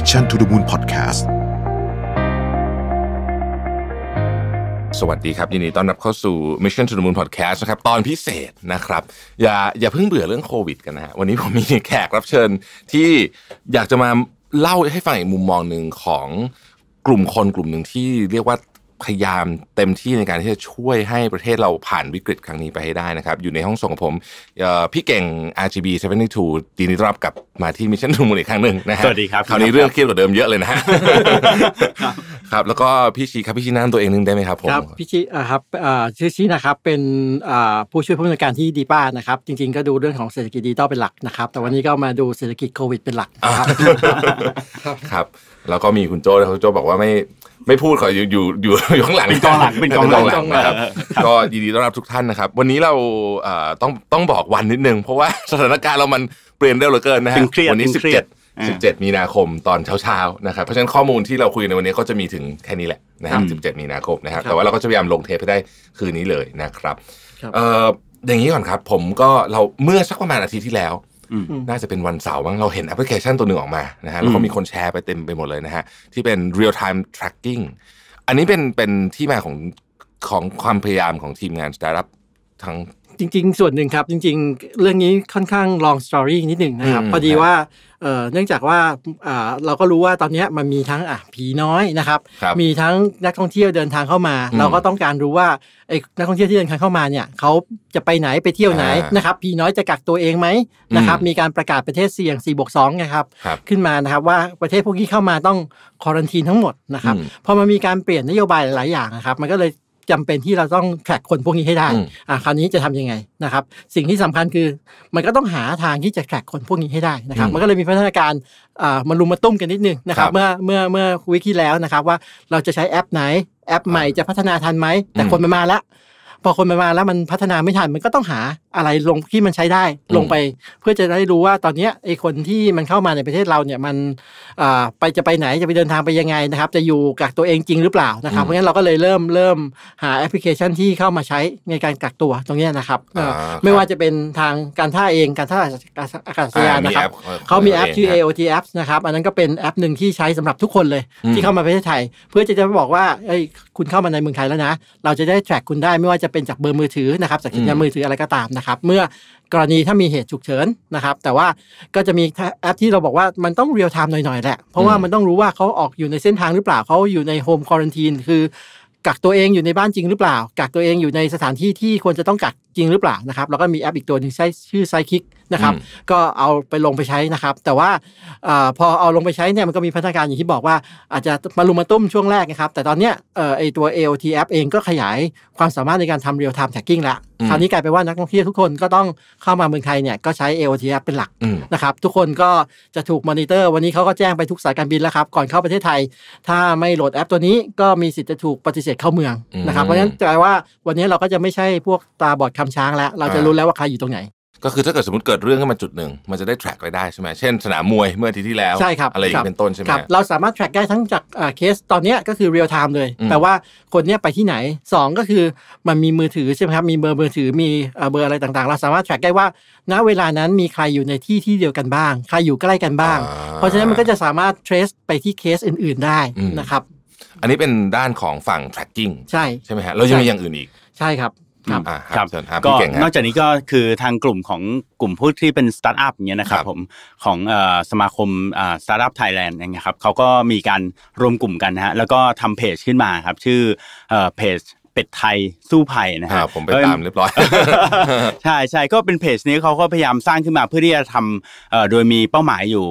Mission to the Moon Podcast สวัสดีครับยินดีต้อนรับเข้าสู่ Mission to the Moon Podcast นะครับตอนพิเศษนะครับ อย่าอย่าเพิ่งเบื่อเรื่องโควิด กันนะฮะวันนี้ผมมีแขกรับเชิญที่อยากจะมาเล่าให้ฟังอีกมุมมองหนึ่งของกลุ่มคนกลุ่มหนึ่งที่เรียกว่าพยายามเต็มที่ในการที่จะช่วยให้ประเทศเราผ่านวิกฤตครั้งนี้ไปให้ได้นะครับ อยู่ในห้องส่งของผมพี่เก่ง RGB 72ดีนิรับกับมาที่มิชชั่นทูมูลอีกครั้งหนึ่งนะฮะสวัสดีครับคราวนี้เรื่องเครียดกว่าเดิมเยอะเลยนะฮะครับแล้วก็พี่ชีครับพี่ชีนั่งตัวเองนึงได้ไหมครับผมครับพี่ชีครับชื่อชีนะครับเป็นผู้ช่วยผู้จัดการที่ดีป้านะครับ จริงๆ ก็ดูเรื่องของเศรษฐกิจดิจิตอลเป็นหลักนะครับ แต่วันนี้ก็มาดูเศรษฐกิจโควิดเป็นหลักครับครับแล้วก็มีคุณโจ้คุณโจ้บอกว่าไม่ไม่พูดขออยู่อยู่อยู่อยู่ข้างหลังเป็นกองหลังเป็นกองหลังนะครับก็ยินดีต้อนรับทุกท่านนะครับ วันนี้เราต้องต้องบอกวันนิดนึงเพราะว่าสถานการณ์เรามันเปลี่ยนเร็วเหลือเกินนะฮะวันนี้สิบเจ็ดสิบเจ็ดมีนาคมตอนเช้าๆนะครับเพราะฉะนั้นข้อมูลที่เราคุยในวันนี้ก็จะมีถึงแค่นี้แหละนะครับสิบเจ็ดมีนาคมนะครับแต่ว่าเราก็จะพยายามลงเทปให้ได้คืนนี้เลยนะครับอย่างนี้ก่อนครับ ผมก็เราเมื่อสักประมาณอาทิตย์ที่แล้วน่าจะเป็นวันเสาร์มั้งเราเห็นแอปพลิเคชันตัวหนึ่งออกมานะฮะแล้วก็มีคนแชร์ไปเต็มไปหมดเลยนะฮะที่เป็น real time tracking อันนี้เป็นเป็นที่มาของของความพยายามของทีมงานสตาร์ทอัพทั้งจริงๆ ส่วนหนึ่งครับจริง ๆ เรื่องนี้ค่อนข้างลองสตอรี่นิดหนึ่งนะครับ พอดีว่าเนื่องจากว่าเราก็รู้ว่าตอนนี้มันมีทั้งผีน้อยนะครับ มีทั้งนักท่องเที่ยวเดินทางเข้ามา เราก็ต้องการรู้ว่าไอ้นักท่องเที่ยวที่เดินทางเข้ามาเนี่ยเขาจะไปไหนไปเที่ยวไหนนะครับผีน้อยจะกักตัวเองไหมนะครับมีการประกาศประเทศเสี่ยง4บวก2นะครับขึ้นมานะครับว่าประเทศพวกนี้เข้ามาต้องควอนตีนทั้งหมดนะครับพอมันมีการเปลี่ยนนโยบายหลายอย่างนะครับ มันก็เลยจำเป็นที่เราต้องแทร็กคนพวกนี้ให้ได้อ่าคราวนี้จะทํำยังไงนะครับ สิ่งที่สำคัญคือมันก็ต้องหาทางที่จะแทร็กคนพวกนี้ให้ได้นะครับ มันก็เลยมีพัฒนาการอ่ามารุมมาตุ้มกันนิดนึงนะครับ เมื่อเมื่อเมื่อวิกที่แล้วนะครับ ว่าเราจะใช้แอปไหนแอปใหม่จะพัฒนาทันไหมแต่คนมันมาแล้วพอคนมันมาแล้วมันพัฒนาไม่ทันมันก็ต้องหาอะไรลงที่มันใช้ได้ลงไป เพื่อจะได้รู้ว่าตอนนี้ไอ้คนที่มันเข้ามาในประเทศเราเนี่ยมันไปจะไปไหนจะไปเดินทางไปยังไงนะครับ จะอยู่กักตัวเองจริงหรือเปล่านะครับเพราะงั้นเราก็เลยเริ่มเริ่มหาแอปพลิเคชันที่เข้ามาใช้ในการกักตัวตรงนี้นะครับไม่ว่าจะเป็นทางการท่าเองการท่าอากาศยานนะครับเขามีแอปชื่อ AOT Apps นะครับอันนั้นก็เป็นแอปหนึ่งที่ใช้สำหรับทุกคนเลย ที่เข้ามาประเทศไทยเพื่อจะจะบอกว่าไอ้คุณเข้ามาในเมืองไทยแล้วนะ เราจะได้แทร็กคุณได้ไม่ว่าจะเป็นจากเบอร์มือถือนะครับจากสัญญาณมือถืออะไรก็ตามะครับเมื่อ กรณีถ้ามีเหตุฉุกเฉินนะครับแต่ว่าก็จะมีแอปที่เราบอกว่ามันต้องเรียลไทม์หน่อยๆแหละเพราะว่ามันต้องรู้ว่าเขาออกอยู่ในเส้นทางหรือเปล่าเขาอยู่ในโฮมควอรนทีนคือกักตัวเองอยู่ในบ้านจริงหรือเปล่ากักตัวเองอยู่ในสถานที่ที่ควรจะต้องกักจริงหรือเปล่านะครับแล้วก็มีแอปอีกตัวหนึ่งใช้ชื่อไซคิกนะครับก็เอาไปลงไปใช้นะครับ แต่ว่าพอเอาลงไปใช้เนี่ยมันก็มีพัฒนาการอย่างที่บอกว่าอาจจะมาลุมมาตุ้มช่วงแรกนะครับแต่ตอนเนี้ยไอตัว AOT App เองก็ขยายความสามารถในการทำ real time t a c k i n g ละคราวนี้กลายไปว่านักท่องเที่ยวทุกคนก็ต้องเข้ามาเมืองไทยเนี่ยก็ใช้ AOT App เป็นหลักนะครับทุกคนก็จะถูกมอนิเตอร์วันนี้เขาก็แจ้งไปทุกสายการบินแล้วครับก่อนเข้าประเทศไทย ถ้าไม่โหลดแอปตัวนี้ก็มีสิทธิ์จะถูกปฏิเสธเข้าเมืองนะครับเพราะฉะนั้นแปลว่าวันนี้เราก็จะไม่ใช่พวกตาบอดคำช้างแล้วเราจะรู้แล้วว่าใครอยู่ตรงไหนก็คือถ้าเกิดสมมติเกิดเรื่องขึ้นมาจุดหนึ่งมันจะได้ track ไปได้ใช่ไหมเช่นสนามมวยเมื่ออาทิตย์ที่แล้วใช่ครับอะไรอย่างเป็นต้นใช่ไหมครับเราสามารถ track ได้ทั้งจากเคสตอนนี้ก็คือ real time เลยแต่ว่าคนนี้ไปที่ไหน 2 ก็คือมันมีมือถือใช่ไหมครับมีเบอร์มือถือมีเบอร์อะไรต่างๆ เราสามารถ track ได้ว่าณเวลานั้นมีใครอยู่ในที่ที่เดียวกันบ้างใครอยู่ใกล้กันบ้าง เพราะฉะนั้นมันก็จะสามารถ trace ไปที่เคสอื่นๆได้นะครับอันนี้เป็นด้านของฝั่ง tracking ใช่ใช่ไหมฮะเรายังมีอย่างอื่นอีกใช่ครับครับครับก็นอกจากนี้ก็คือทางกลุ่มของกลุ่มผู้ที่เป็นสตาร์ทอัพเนี่ยนะครับผมของสมาคมสตาร์ทอัพไทยแลนด์เนยครับเขาก็มีการรวมกลุ่มกันนะฮะแล้วก็ทำเพจขึ้นมาครับชื่อเพจเป็ดไทยสู้ภัยนะครับผมไปตามเรียบร้อย ใช่ใช่ก็เป็นเพจนี้เขาก็พยายามสร้างขึ้นมาเพื่อที่จะทำโดยมีเป้าหมายอยู่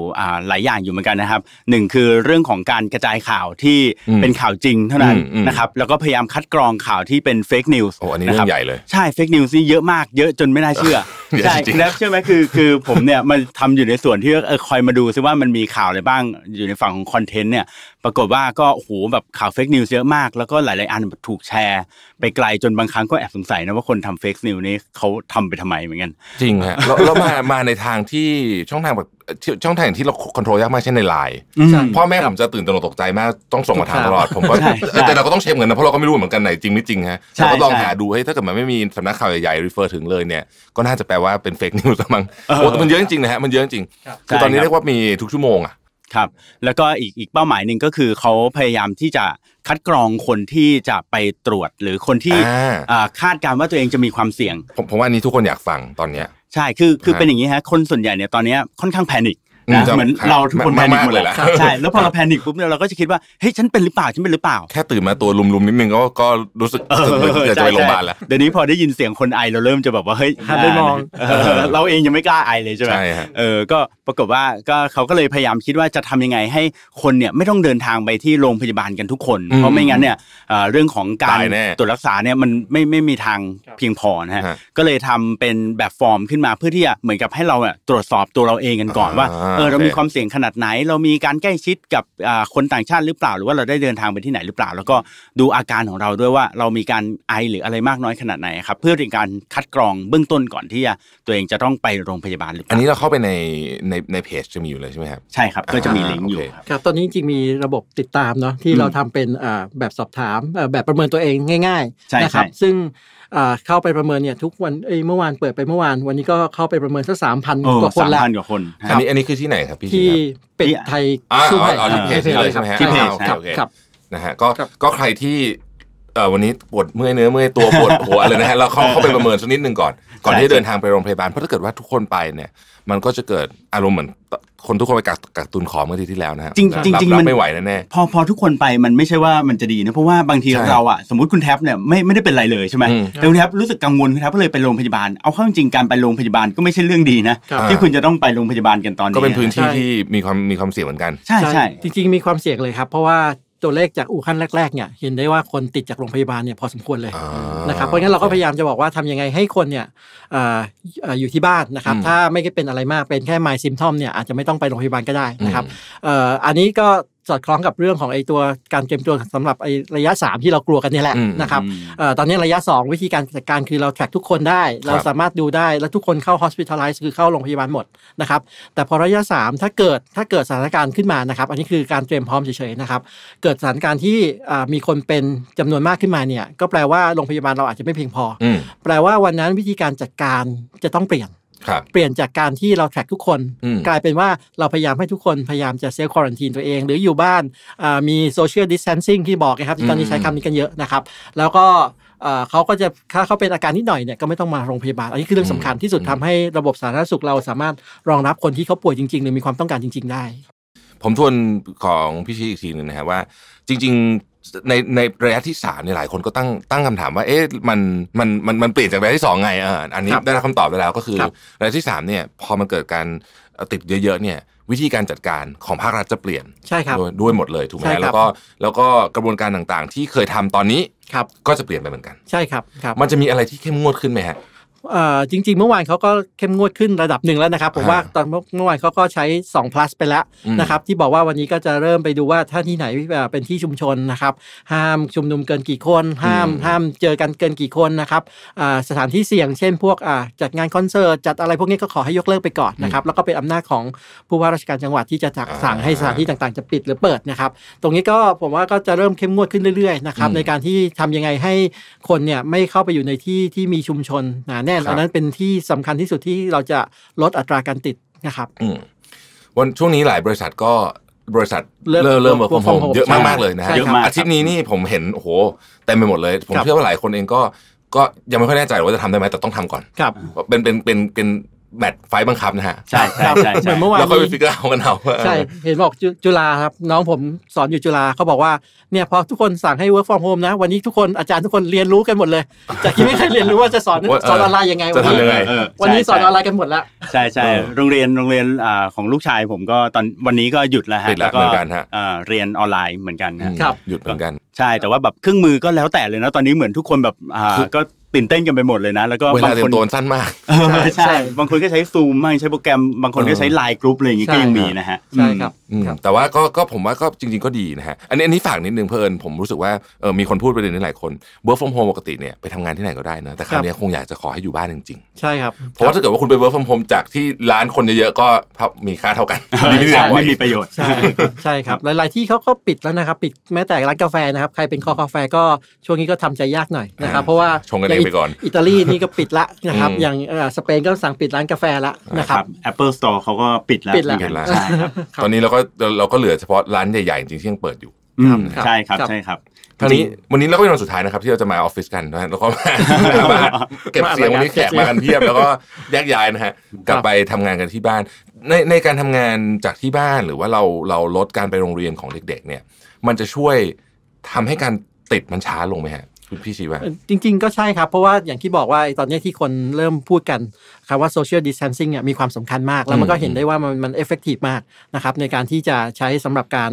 หลายอย่างอยู่เหมือนกันนะครับหนึ่งคือเรื่องของการกระจายข่าวที่เป็นข่าวจริงเท่านั้นนะครับแล้วก็พยายามคัดกรองข่าวที่เป็นเฟกนิวส์โอ้อันนี้เรื่องใหญ่เลยใช่เฟกนิวส์นี่เยอะมากเยอะจนไม่น่าเชื่อใช่แล้วเชื่อไหมคือคือผมเนี่ยมันทำอยู่ในส่วนที่คอยมาดูซิว่ามันมีข่าวอะไรบ้างอยู่ในฝั่งของคอนเทนต์เนี่ยปรากฏว่าก็โหแบบข่าวเฟกนิวส์เยอะมากแล้วก็หลายๆอันถูกแชร์ ไปไกลจนบางครั้งก็แอบสงสัยนะว่าคนทำเฟกนิวส์นี้เขาทำไปทำไมเหมือนกันจริงฮะแล้วมามาในทางที่ช่องทางแบบช่องทางที่เราควบคุมยากมากเช่นในไลน์พ่อแม่ผมจะตื่นตระหนกตกใจมากต้องส่งมาถามตลอดผมก็แต่เราก็ต้องเช็คเหมือนกันะเพราะเราก็ไม่รู้เหมือนกันไหนจริงไม่จริงฮะเราก็ลองหาดูให้ถ้าเกิดมันไม่มีสำนักข่าวใหญ่ๆรีเฟอร์ถึงเลยเนี่ยก็น่าจะแปลว่าเป็นเฟกนิวส์มั้งโอ้มันเยอะจริงๆนะฮะมันเยอะจริงคือตอนนี้เรียกว่ามีทุกชั่วโมงอ่ะครับแล้วก็อีกอีกเป้าหมายหนึ่งก็คือเขาพยายามที่จะคัดกรองคนที่จะไปตรวจ หรือคนที่คาดการว่าตัวเองจะมีความเสี่ยงผมผมว่านี้ทุกคนอยากฟังตอนเนี้ยใช่คือคือเป็นอย่างนี้ฮะคนส่วนใหญ่เนี่ยตอนนี้ค่อนข้างแพนิคนะเหมือนเราทุกคนแพนิคหมดเลยใช่แล้วพอเราแพนิคปุ๊บเนี่ยเราก็จะคิดว่าเฮ้ยฉันเป็นหรือเปล่าฉันเป็นหรือเปล่า แค่ตื่นมาตัวลุมๆนิดนึงก็ก็รู้สึกออจะไปโรงพยาบาลแล้วเดี๋ยวนี้พอได้ยินเสียงคนไอเราเริ่มจะแบบว่าเฮ้ยหันไปมอง เราเองยังไม่กล้าไอเลยใช่ไหมเออก็ปรากฏว่าก็เขาก็เลยพยายามคิดว่าจะทำยังไงให้คนเนี่ยไม่ต้องเดินทางไปที่โรงพยาบาลกันทุกคน เพราะไม่งั้นเนี่ยเรื่องของการตรวจรักษาเนี่ยมันไม่ไม่มีทางเพียงพอนะฮะก็เลยทำเป็นแบบฟอร์มขึ้นมาเพื่อที่จะเหมือนกับให้เรา่ตรวจสอบตัวเราเองกันก่อนว่าเออเรามีความเสี่ยงขนาดไหน เรามีการใกล้ชิดกับคนต่างชาติหรือเปล่าหรือว่าเราได้เดินทางไปที่ไหนหรือเปล่า แล้วก็ดูอาการของเราด้วยว่า เรามีการไอหรืออะไรมากน้อยขนาดไหนครับเพื่อเป็นการคัดกรองเบื้องต้นก่อนที่ตัวเองจะต้องไปโรงพยาบาลหรืออันนี้เราเข้าไปในในในเพจจะมีอยู่เลยใช่ไหมครับใช่ครับก็จะมีลิงก์อยู่ครับตอนนี้จริงมีระบบติดตามเนาะที่เราทำเป็นแบบสอบถามแบบประเมินตัวเองง่ายๆนะครับซึ่งเข้าไปประเมินเนี่ยทุกวันเอ้เมื่อวานเปิดไปเมื่อวาน วันนี้ก็เข้าไปประเมินสักสามพันกว่าคนละสามพันกว่าคนอันนี้อันนี้คือที่ไหนครับ พี่ที่เป็ดไทยสู้ไทยที่เลยใช่ไหมฮะที่เพจครับนะฮะก็ก็ใครที่วันนี้ปวดเมื่อยเนื้อเมื่อยตัวปวดหัวอะไรนะฮะเราเข้าเข้าไปประเมินสักนิดหนึ่งก่อนก่อนที่เดินทางไปโรงพยาบาลเพราะถ้าเกิดว่าทุกคนไปเนี่ย มันก็จะเกิดอารมณ์เหมือนคนทุกคนไปกักกักตุนของเมื่อทีที่แล้วนะฮะจริงจริงจริงมันไม่ไหวแน่พอพอทุกคนไปมันไม่ใช่ว่ามันจะดีนะเพราะว่าบางทีเราอ่ะสมมติคุณแท็บเนี่ยไม่ไม่ได้เป็นไรเลยใช่ไหมแต่คุณแท็บรู้สึกกังวลคุณแท็บก็เลยไปโรงพยาบาลเอาเข้าจริงการไปโรงพยาบาลก็ไม่ใช่เรื่องดีนะที่คุณจะต้องไปโรงพยาบาลกันตอนนี้ก็เป็นพื้นที่ที่มีความมีความเสี่ยงเหมือนกันใช่ใช่จริงๆมีความเสี่ยงเลยครับเพราะว่าตัวเลขจากอู่ขั้นแรกๆเนี่ยเห็นได้ว่าคนติดจากโรงพยาบาลเนี่ยพอสมควรเลยนะครับเพราะงั้นเราก็พยายามจะบอกว่าทำยังไงให้คนเนี่ยอยู่ที่บ้านนะครับถ้าไม่ได้เป็นอะไรมาก เป็นแค่ไมซิมทอมเนี่ยอาจจะไม่ต้องไปโรงพยาบาลก็ได้นะครับอันนี้ก็สอดคล้องกับเรื่องของไอ้ตัวการเตรียมตัวสำหรับไอ้ระยะ 3 ที่เรากลัวกันนี่แหละนะครับตอนนี้ระยะ 2 วิธีการจัดการคือเราแทร็กทุกคนได้ เราสามารถดูได้และทุกคนเข้าอสพิทอลไลซ์คือเข้าโรงพยาบาลหมดนะครับแต่พอระยะ 3 ถ้าเกิดถ้าเกิดสถานการณ์ขึ้นมานะครับอันนี้คือการเตรียมพร้อมเฉยๆนะครับเกิดสถานการณ์ที่มีคนเป็นจำนวนมากขึ้นมาเนี่ยก็แปลว่าโรงพยาบาลเราอาจจะไม่เพียงพอ แปลว่าวันนั้นวิธีการจัดการจะต้องเปลี่ยนเปลี่ยนจากการที่เราแท็กทุกคน กลายเป็นว่าเราพยายามให้ทุกคนพยายามจะเซฟควอรันทีนตัวเอง หรืออยู่บ้านมีโซเชียลดิสเทนซิ่งที่บอกนะครับตอนนี้ใช้คำนี้กันเยอะนะครับ แล้วก็เขาก็จะถ้าเขาเป็นอาการนิดหน่อยเนี่ยก็ไม่ต้องมาโรงพยาบาลอันนี้คือเรื่องสำคัญที่สุดทำให้ระบบสาธารณสุขเราสามารถรองรับคนที่เขาป่วยจริงๆ หรือมีความต้องการจริงๆได้ ผมทวนของพี่ชี้อีกทีหนึ่งนะครับว่าจริงๆในในระยะที่สามเนี่ยหลายคนก็ตั้งตั้งคำถามว่าเอ๊ะมันมันมันมันเปลี่ยนจากระยะที่สองไงอ่าอันนี้ ได้รับคำตอบไปแล้วก็คือระยะที่สามเนี่ยพอมันเกิดการติดเยอะๆเนี่ยวิธีการจัดการของภาครัฐจะเปลี่ยนใช่ครับด้วยหมดเลยถูกไหมแล้วก็แล้วก็กระบวนการต่างๆที่เคยทำตอนนี้ก็จะเปลี่ยนไปเหมือนกันใช่ครับ มันจะมีอะไรที่เข้มงวดขึ้นไหมฮะจริงๆเมื่อวานเขาก็เข้มงวดขึ้นระดับหนึ่งแล้วนะครับผมว่าตอนเมื่อวานเขาก็ใช้2 plus ไปแล้วนะครับที่บอกว่าวันนี้ก็จะเริ่มไปดูว่าถ้าที่ไหนเป็นที่ชุมชนนะครับห้ามชุมนุมเกินกี่คน ห้าม ห้ามเจอกันเกินกี่คนนะครับสถานที่เสี่ยงเช่น พวกจัดงานคอนเสิร์ตจัดอะไรพวกนี้ก็ขอให้ยกเลิกไปก่อนนะครับแล้วก็เป็นอำนาจของผู้ว่าราชการจังหวัดที่จะสั่งให้สถานที่ต่างๆ จะปิดหรือเปิดนะครับตรงนี้ก็ผมว่าก็จะเริ่มเข้มงวดขึ้นเรื่อยๆนะครับในการที่ทำยังไงให้คนเนี่ยไม่เข้าไปอยู่ในที่ที่มีชุมชนหนาแน่นอันนั้นเป็นที่สำคัญที่สุดที่เราจะลดอัตราการติดนะครับวันช่วงนี้หลายบริษัทก็บริษัทเริ่มเริ่มเวิรคกฟมโมเยอะมากๆเลยนะฮะ อาทิตย์นี้นี่ผมเห็นโอ้โหเต็มไปหมดเลย ผมเชื่อว่าหลายคนเองก็ ก็ยังไม่ค่อยแน่ใจว่าจะทำได้ไหมแต่ต้องทำก่อน ครับเป็นเป็นเป็นเป็นแบตไฟบังคับนะฮะใช่ใช่ใช่เหมือนเมื่อวานเราก็ไปฟิกเองกันเอาใช่เห็นบอกจุฬาครับน้องผมสอนอยู่จุฬาเขาบอกว่าเนี่ยพอทุกคนสั่งให้ work from home นะวันนี้ทุกคนอาจารย์ทุกคนเรียนรู้กันหมดเลยจากที่ไม่เคยเรียนรู้ว่าจะสอนสอนออนไลน์ยังไงวันนี้วันนี้สอนออนไลน์กันหมดแล้ว ใช่ใช่โรงเรียนโรงเรียนของลูกชาย ผมก็ตอนวันนี้ก็หยุดแล้วฮะแล้วก็เรียนออนไลน์เหมือนกันครับ หยุดเหมือนกันใช่แต่ว่าแบบเครื่องมือก็แล้วแต่เลยนะตอนนี้เหมือนทุกคนแบบก็ตื่นเต้นกันไปหมดเลยนะแล้วก็บางคนตัวสั้นมากใช่บางคนก็ใช้ซูมบ้างใช้โปรแกรมบางคนก็ใช้ไลน์กรุ๊ปอะไรอย่างงี้ก็ยังมีนะฮะใช่ครับแต่ว่าก็ก็ผมว่าก็จริงๆก็ดีนะฮะอันนี้อันนี้ฝากนิดนึงเพิ่นผมรู้สึกว่าเออมีคนพูดประเด็นนี้หลายคนเวิร์กฟอร์มโฮมปกติเนี่ยไปทำงานที่ไหนก็ได้นะแต่คราวนี้คงอยากจะขอให้อยู่บ้านจริงๆ ใช่ครับเพราะว่าถ้าเกิดว่าคุณไปเวิร์กฟอร์มโฮมจากที่ร้านคนเยอะๆก็มีค่าเท่ากันไม่มีประโยชน์ใช่ครับหลายๆที่เขาก็ปิดแล้วนะครับปิดแม้แต่ร้านกาแฟนะครับใครเป็นคอกาแฟก็ช่วงนี้ก็ทำใจยากหน่อยนะครับเพราะว่าอย่างอิไปก่อนอิตาลีนี่ก็ปิดละนะครับอย่างสเปนก็สั่งปิดร้านกาแฟละนะครับ Apple Store เขาก็ปิดแล้วปิดแล้วตอนนี้เราก็เราก็เหลือเฉพาะร้านใหญ่ๆจริงที่ยังเปิดอยู่ใช่ครับใช่ครับทีนี้วันนี้เราก็เป็นวันสุดท้ายนะครับที่เราจะมาออฟฟิศกันนะแล้วก็มาเก็บเสียงวันนี้แขกมากันเพียบแล้วก็แยกย้ายนะฮะกลับไปทำงานกันที่บ้าน ในในการทำงานจากที่บ้านหรือว่าเราเราลดการไปโรงเรียนของเด็กๆเนี่ยมันจะช่วยทำให้การติดมันช้าลงไหมฮะคุณพี่ชีวะจริงๆก็ใช่ครับ เพราะว่าอย่างที่บอกว่าตอนนี้ที่คนเริ่มพูดกันคำว่า social distancing เนี่ยมีความสำคัญมาก แล้วมันก็เห็นได้ว่ามันมันเอฟเฟกตีฟมากนะครับในการที่จะใช้สำหรับการ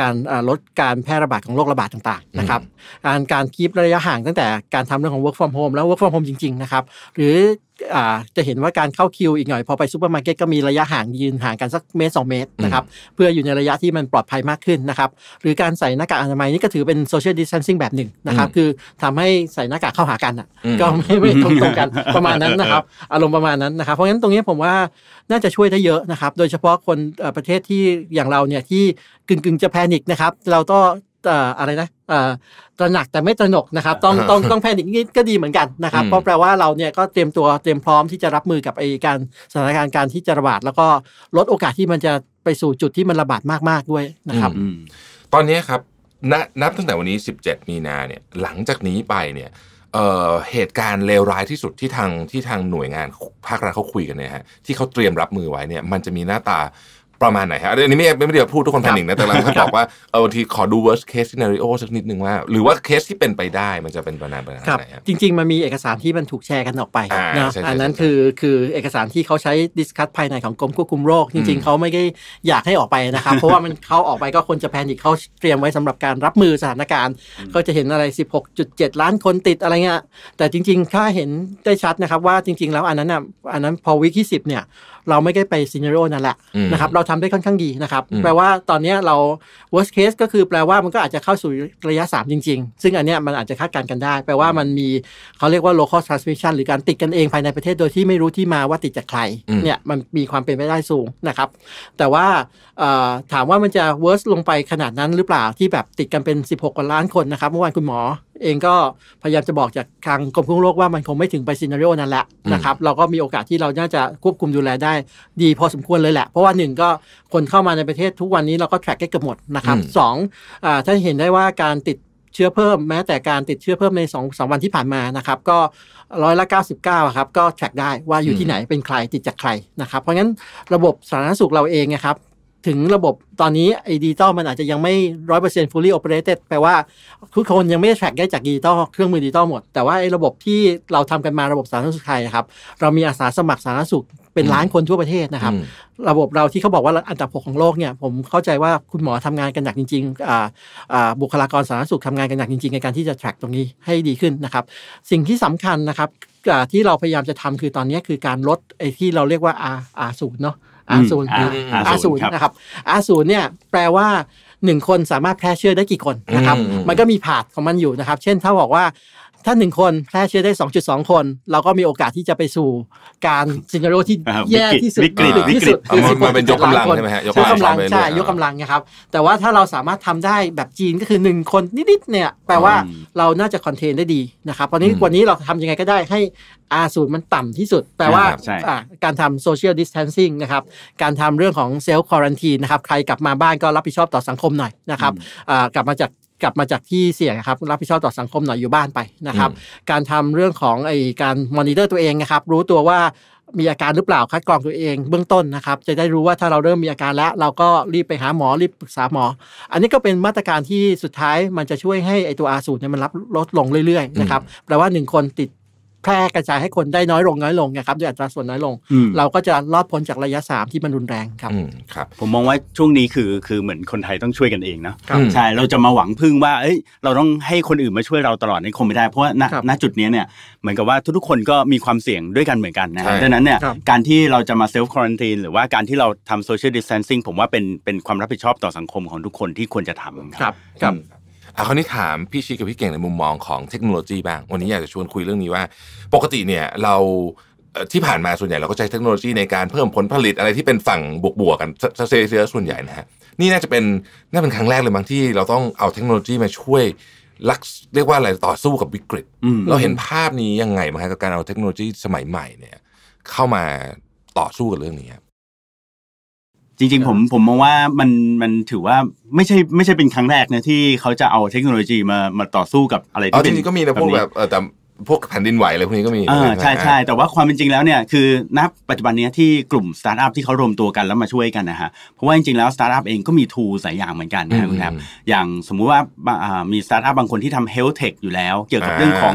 การลดการแพร่ระบาดของโรคระบาดต่างๆนะครับการการคีประยะห่างตั้งแต่การทำเรื่องของ work from home แล้ว work from home จริง ๆ นะครับหรือจะเห็นว่าการเข้าคิวอีกหน่อย พอไปซูเปอร์มาร์เก็ตก็มีระยะห่างยืนห่างกันสักเมตรสองเมตรนะครับเพื่ออยู่ในระยะที่มันปลอดภัยมากขึ้นนะครับหรือการใส่หน้ากากอนามัยนี่ก็ถือเป็นโซเชียลดิสทันซิ่งแบบหนึ่งนะครับคือทำให้ใส่หน้ากากเข้าหากันอ่ะก็ไม่ไม่ตรงกันประมาณนั้นนะครับ อารมณ์ประมาณนั้นนะครับ เพราะงั้นตรงนี้ผมว่าน่าจะช่วยได้เยอะนะครับโดยเฉพาะคนประเทศที่อย่างเราเนี่ยที่กึ่งๆจะแพนิกนะครับเราต้องอะไรนะตระหนักแต่ไม่ตระหนกนะครับ ต้องต้องต้องแพนิคนิดก็ดีเหมือนกันนะครับเพราะแปลว่าเราเนี่ยก็เตรียมตัวเตรียมพร้อมที่จะรับมือกับไอการสถานการณ์การที่จะระบาด แล้วก็ลดโอกาสที่มันจะไปสู่จุดที่มันระบาดมากๆด้วยนะครับตอนนี้ครับนนับตั้งแต่วันนี้ 17 มีนาเนี่ยหลังจากนี้ไปเนี่ยเเหตุการณ์เลวร้ายที่สุดที่ทางที่ทางหน่วยงานภาครัฐเขาคุยกันเนี่ยฮะที่เขาเตรียมรับมือไว้เนี่ยมันจะมีหน้าตาประมาณไหนฮะอันนี้ไม่ไม่ได้พูดทุกคนแพนิคนะ แต่เราจะบอกว่า เออบางทีขอดู worst case scenario สักนิดนึงว่าหรือว่าเคสที่เป็นไปได้มันจะเป็นประมาณไหนครับ จริง ๆ มันมีเอกสารที่มันถูกแชร์กันออกไปนะอันนั้นคือคือเอกสารที่เขาใช้ดิสคัตภายในของกรมควบคุมโรคจริงๆ เขาไม่ได้อยากให้ออกไปนะครับ เพราะว่ามันเขาออกไปก็คนจะแพนิคเขาเตรียมไว้สำหรับการรับมือสถานการณ์เขาจะเห็นอะไร 16.7 ล้านคนติดอะไรเงี้ย แต่จริงๆถ้าเห็นได้ชัดนะครับว่าจริงๆแล้วอันนั้นอ่ะอันนั้นพอวิกที่ิบเนี่ยเราไม่ได้ไปซีเนอโรนั่นแหละนะครับเราทำได้ค่อนข้างดีนะครับ แปลว่าตอนนี้เรา worst case ก็คือแปลว่ามันก็อาจจะเข้าสู่ระยะ 3 จริง ๆ ซึ่งอันนี้มันอาจจะคาดการณ์กันได้ แปลว่ามันมีเขาเรียกว่า local transmission หรือการติดกันเองภายในประเทศโดยที่ไม่รู้ที่มาว่าติดจากใครเนี่ยมันมีความเป็นไปได้สูงนะครับแต่ว่าถามว่ามันจะ worst ลงไปขนาดนั้นหรือเปล่าที่แบบติดกันเป็น 16กว่าล้านคนนะครับเมื่อวานคุณหมอเองก็พยายามจะบอกจากทางกรมควบคุมโรคว่ามันคงไม่ถึงไปซีนารีโอนั้นแหละนะครับเราก็มีโอกาสที่เราน่าจะควบคุมดูแลได้ดีพอสมควรเลยแหละ เพราะว่าหนึ่งก็คนเข้ามาในประเทศทุกวันนี้เราก็แทร็กได้เกือบหมดนะครับสองถ้าเห็นได้ว่าการติดเชื้อเพิ่มแม้แต่การติดเชื้อเพิ่มในสองสองวันที่ผ่านมานะครับก็ร้อยละเเกก้าสิบ้าครับก็แทร็กได้ว่าอยู่ที่ไหนเป็นใครติดจากใครนะครับเพราะงั้นระบบสาธารณสุขเราเองนะครับถึงระบบตอนนี้ไอ้ดิจิตอลมันอาจจะยังไม่ร้อยเปอร์เซ็นต์ fully operated แปลว่าทุกคนยังไม่ได้แทร็กได้จากดิจิตอลเครื่องมือดิจิตอลหมด แต่ว่าไอ้ระบบที่เราทำกันมาระบบสาธารณสุขไทยครับเรามีอาสาสมัครสาธารณสุขเป็นล้านคนทั่วประเทศนะครับ ระบบเราที่เขาบอกว่าอันดับหกของโลกเนี่ยผมเข้าใจว่าคุณหมอทำงานกันหนักจริง ๆ บุคลากรสาธารณสุขทำงานกันหนักจริงๆในการที่จะแทร็กตรงนี้ให้ดีขึ้นนะครับสิ่งที่สำคัญนะครับที่เราพยายามจะทำคือตอนนี้คือการลดไอ้ที่เราเรียกว่า R R ศูนย์เนาะอา r ูนา r ูนะครับอาู0เนี่ยแปลว่าหนึ่งคนสามารถแพร่เชื้อได้กี่คนนะครับ มันก็มีผาดของมันอยู่นะครับ เช่นถ้าบอกว่าถ้าหนึ่งคนแพร่เชื้อได้สสองจุดองคน เราก็มีโอกาสที่จะไปสู่ การซีนารีโอที่แย่ที่สุดวิกฤตที่สุดคือมันเป็นยกกำลังใช่ไหมฮะยกกำลังใช่ ยกกำลังนะครับแต่ว่าถ้าเราสามารถทำได้แบบจีนก็คือหนึ่งคนนิดๆเนี่ยแปลว่าเราน่าจะคอนเทนได้ดีนะครับตอนนี้วันนี้เราทำยังไงก็ได้ให้อาสูตรมันต่ำที่สุด แปลว่าการทำโซเชียลดิสเทนซิ่งนะครับการทำเรื่องของเซลล์ควอรันทีนะครับใครกลับมาบ้านก็รับผิดชอบต่อสังคมหน่อยนะครับกลับมาจากกลับมาจากที่เสี่ยงครับรับผิดชอบต่อสังคมหน่อยอยู่บ้านไปนะครับ การทำเรื่องของไอการมอนิเตอร์ตัวเองนะครับรู้ตัวว่ามีอาการหรือเปล่าคัดกรองตัวเองเบื้องต้นนะครับจะได้รู้ว่าถ้าเราเริ่มมีอาการแล้ว เราก็รีบไปหาหมอรีบปรึกษาหมอ อันนี้ก็เป็นมาตรการที่สุดท้าย มันจะช่วยให้ไอตัวอาสูตรเนี่ยมันรับลดลงเรื่อยๆนะครับแปลว่า1คนติดแพร่กระจายให้คนได้น้อยลงน้อยลงนะครับด้วยอัตราส่วนน้อยลง เราก็จะรอดพ้นจากระยะสามที่มันรุนแรงครับครับผมมองว่าช่วงนี้คือคือเหมือนคนไทยต้องช่วยกันเองนะใช่เราจะมาหวังพึ่งว่า เอ้ยเราต้องให้คนอื่นมาช่วยเราตลอดนี่คงไม่ได้เพราะว่าณจุดนี้เนี่ยเหมือนกับว่าทุกๆคนก็มีความเสี่ยงด้วยกันเหมือนกันนะดังนั้นเนี่ยการที่เราจะมาเซลฟ์ควอนตีนหรือว่าการที่เราทำโซเชียลดิสแทนซิ่งผมว่าเป็นเป็นความรับผิดชอบต่อสังคมของทุกคนที่ควรจะทำครับครับอาคราวนี้ถามพี่ชีกับพี่เก่งในมุมมองของเทคโนโลยีบ้างวันนี้อยากจะชวนคุยเรื่องนี้ว่า ปกติเนี่ยเราที่ผ่านมาส่วนใหญ่เราก็ใช้เทคโนโลยีในการเพิ่มผลผลิตอะไรที่เป็นฝั่งบวกๆกันเซียเซียส่วนใหญ่นะฮะนี่น่าจะเป็นน่าเป็นครั้งแรกเลยบางที่เราต้องเอาเทคโนโลยีมาช่วยรักเรียกว่าอะไรต่อสู้กับวิกฤตเราเห็นภาพนี้ยังไงมากับการเอาเทคโนโลยีสมัยใหม่เนี่ยเข้ามาต่อสู้กับเรื่องนี้ครับจริงๆผมผมมองว่ามันมันถือว่าไม่ใช่ไม่ใช่เป็นครั้งแรกนะที่เขาจะเอาเทคโนโลยีมามาต่อสู้กับอะไรที่เป็นจริงก็มีนะพวกแบบแต่พวกแผ่นดินไหวอะไรพวกนี้ก็มีอ่าใช่ใช่แต่ว่าความเป็นจริงแล้วเนี่ยคือนับปัจจุบันนี้ที่กลุ่มสตาร์ทอัพที่เขารวมตัวกันแล้วมาช่วยกันนะฮะเพราะว่าจริงๆแล้วสตาร์ทอัพเองก็มีทูสายอย่างเหมือนกันนะครับอย่างสมมุติว่ามีสตาร์ทอัพบางคนที่ทำเฮลท์เทคอยู่แล้ว เกี่ยวกับเรื่องของ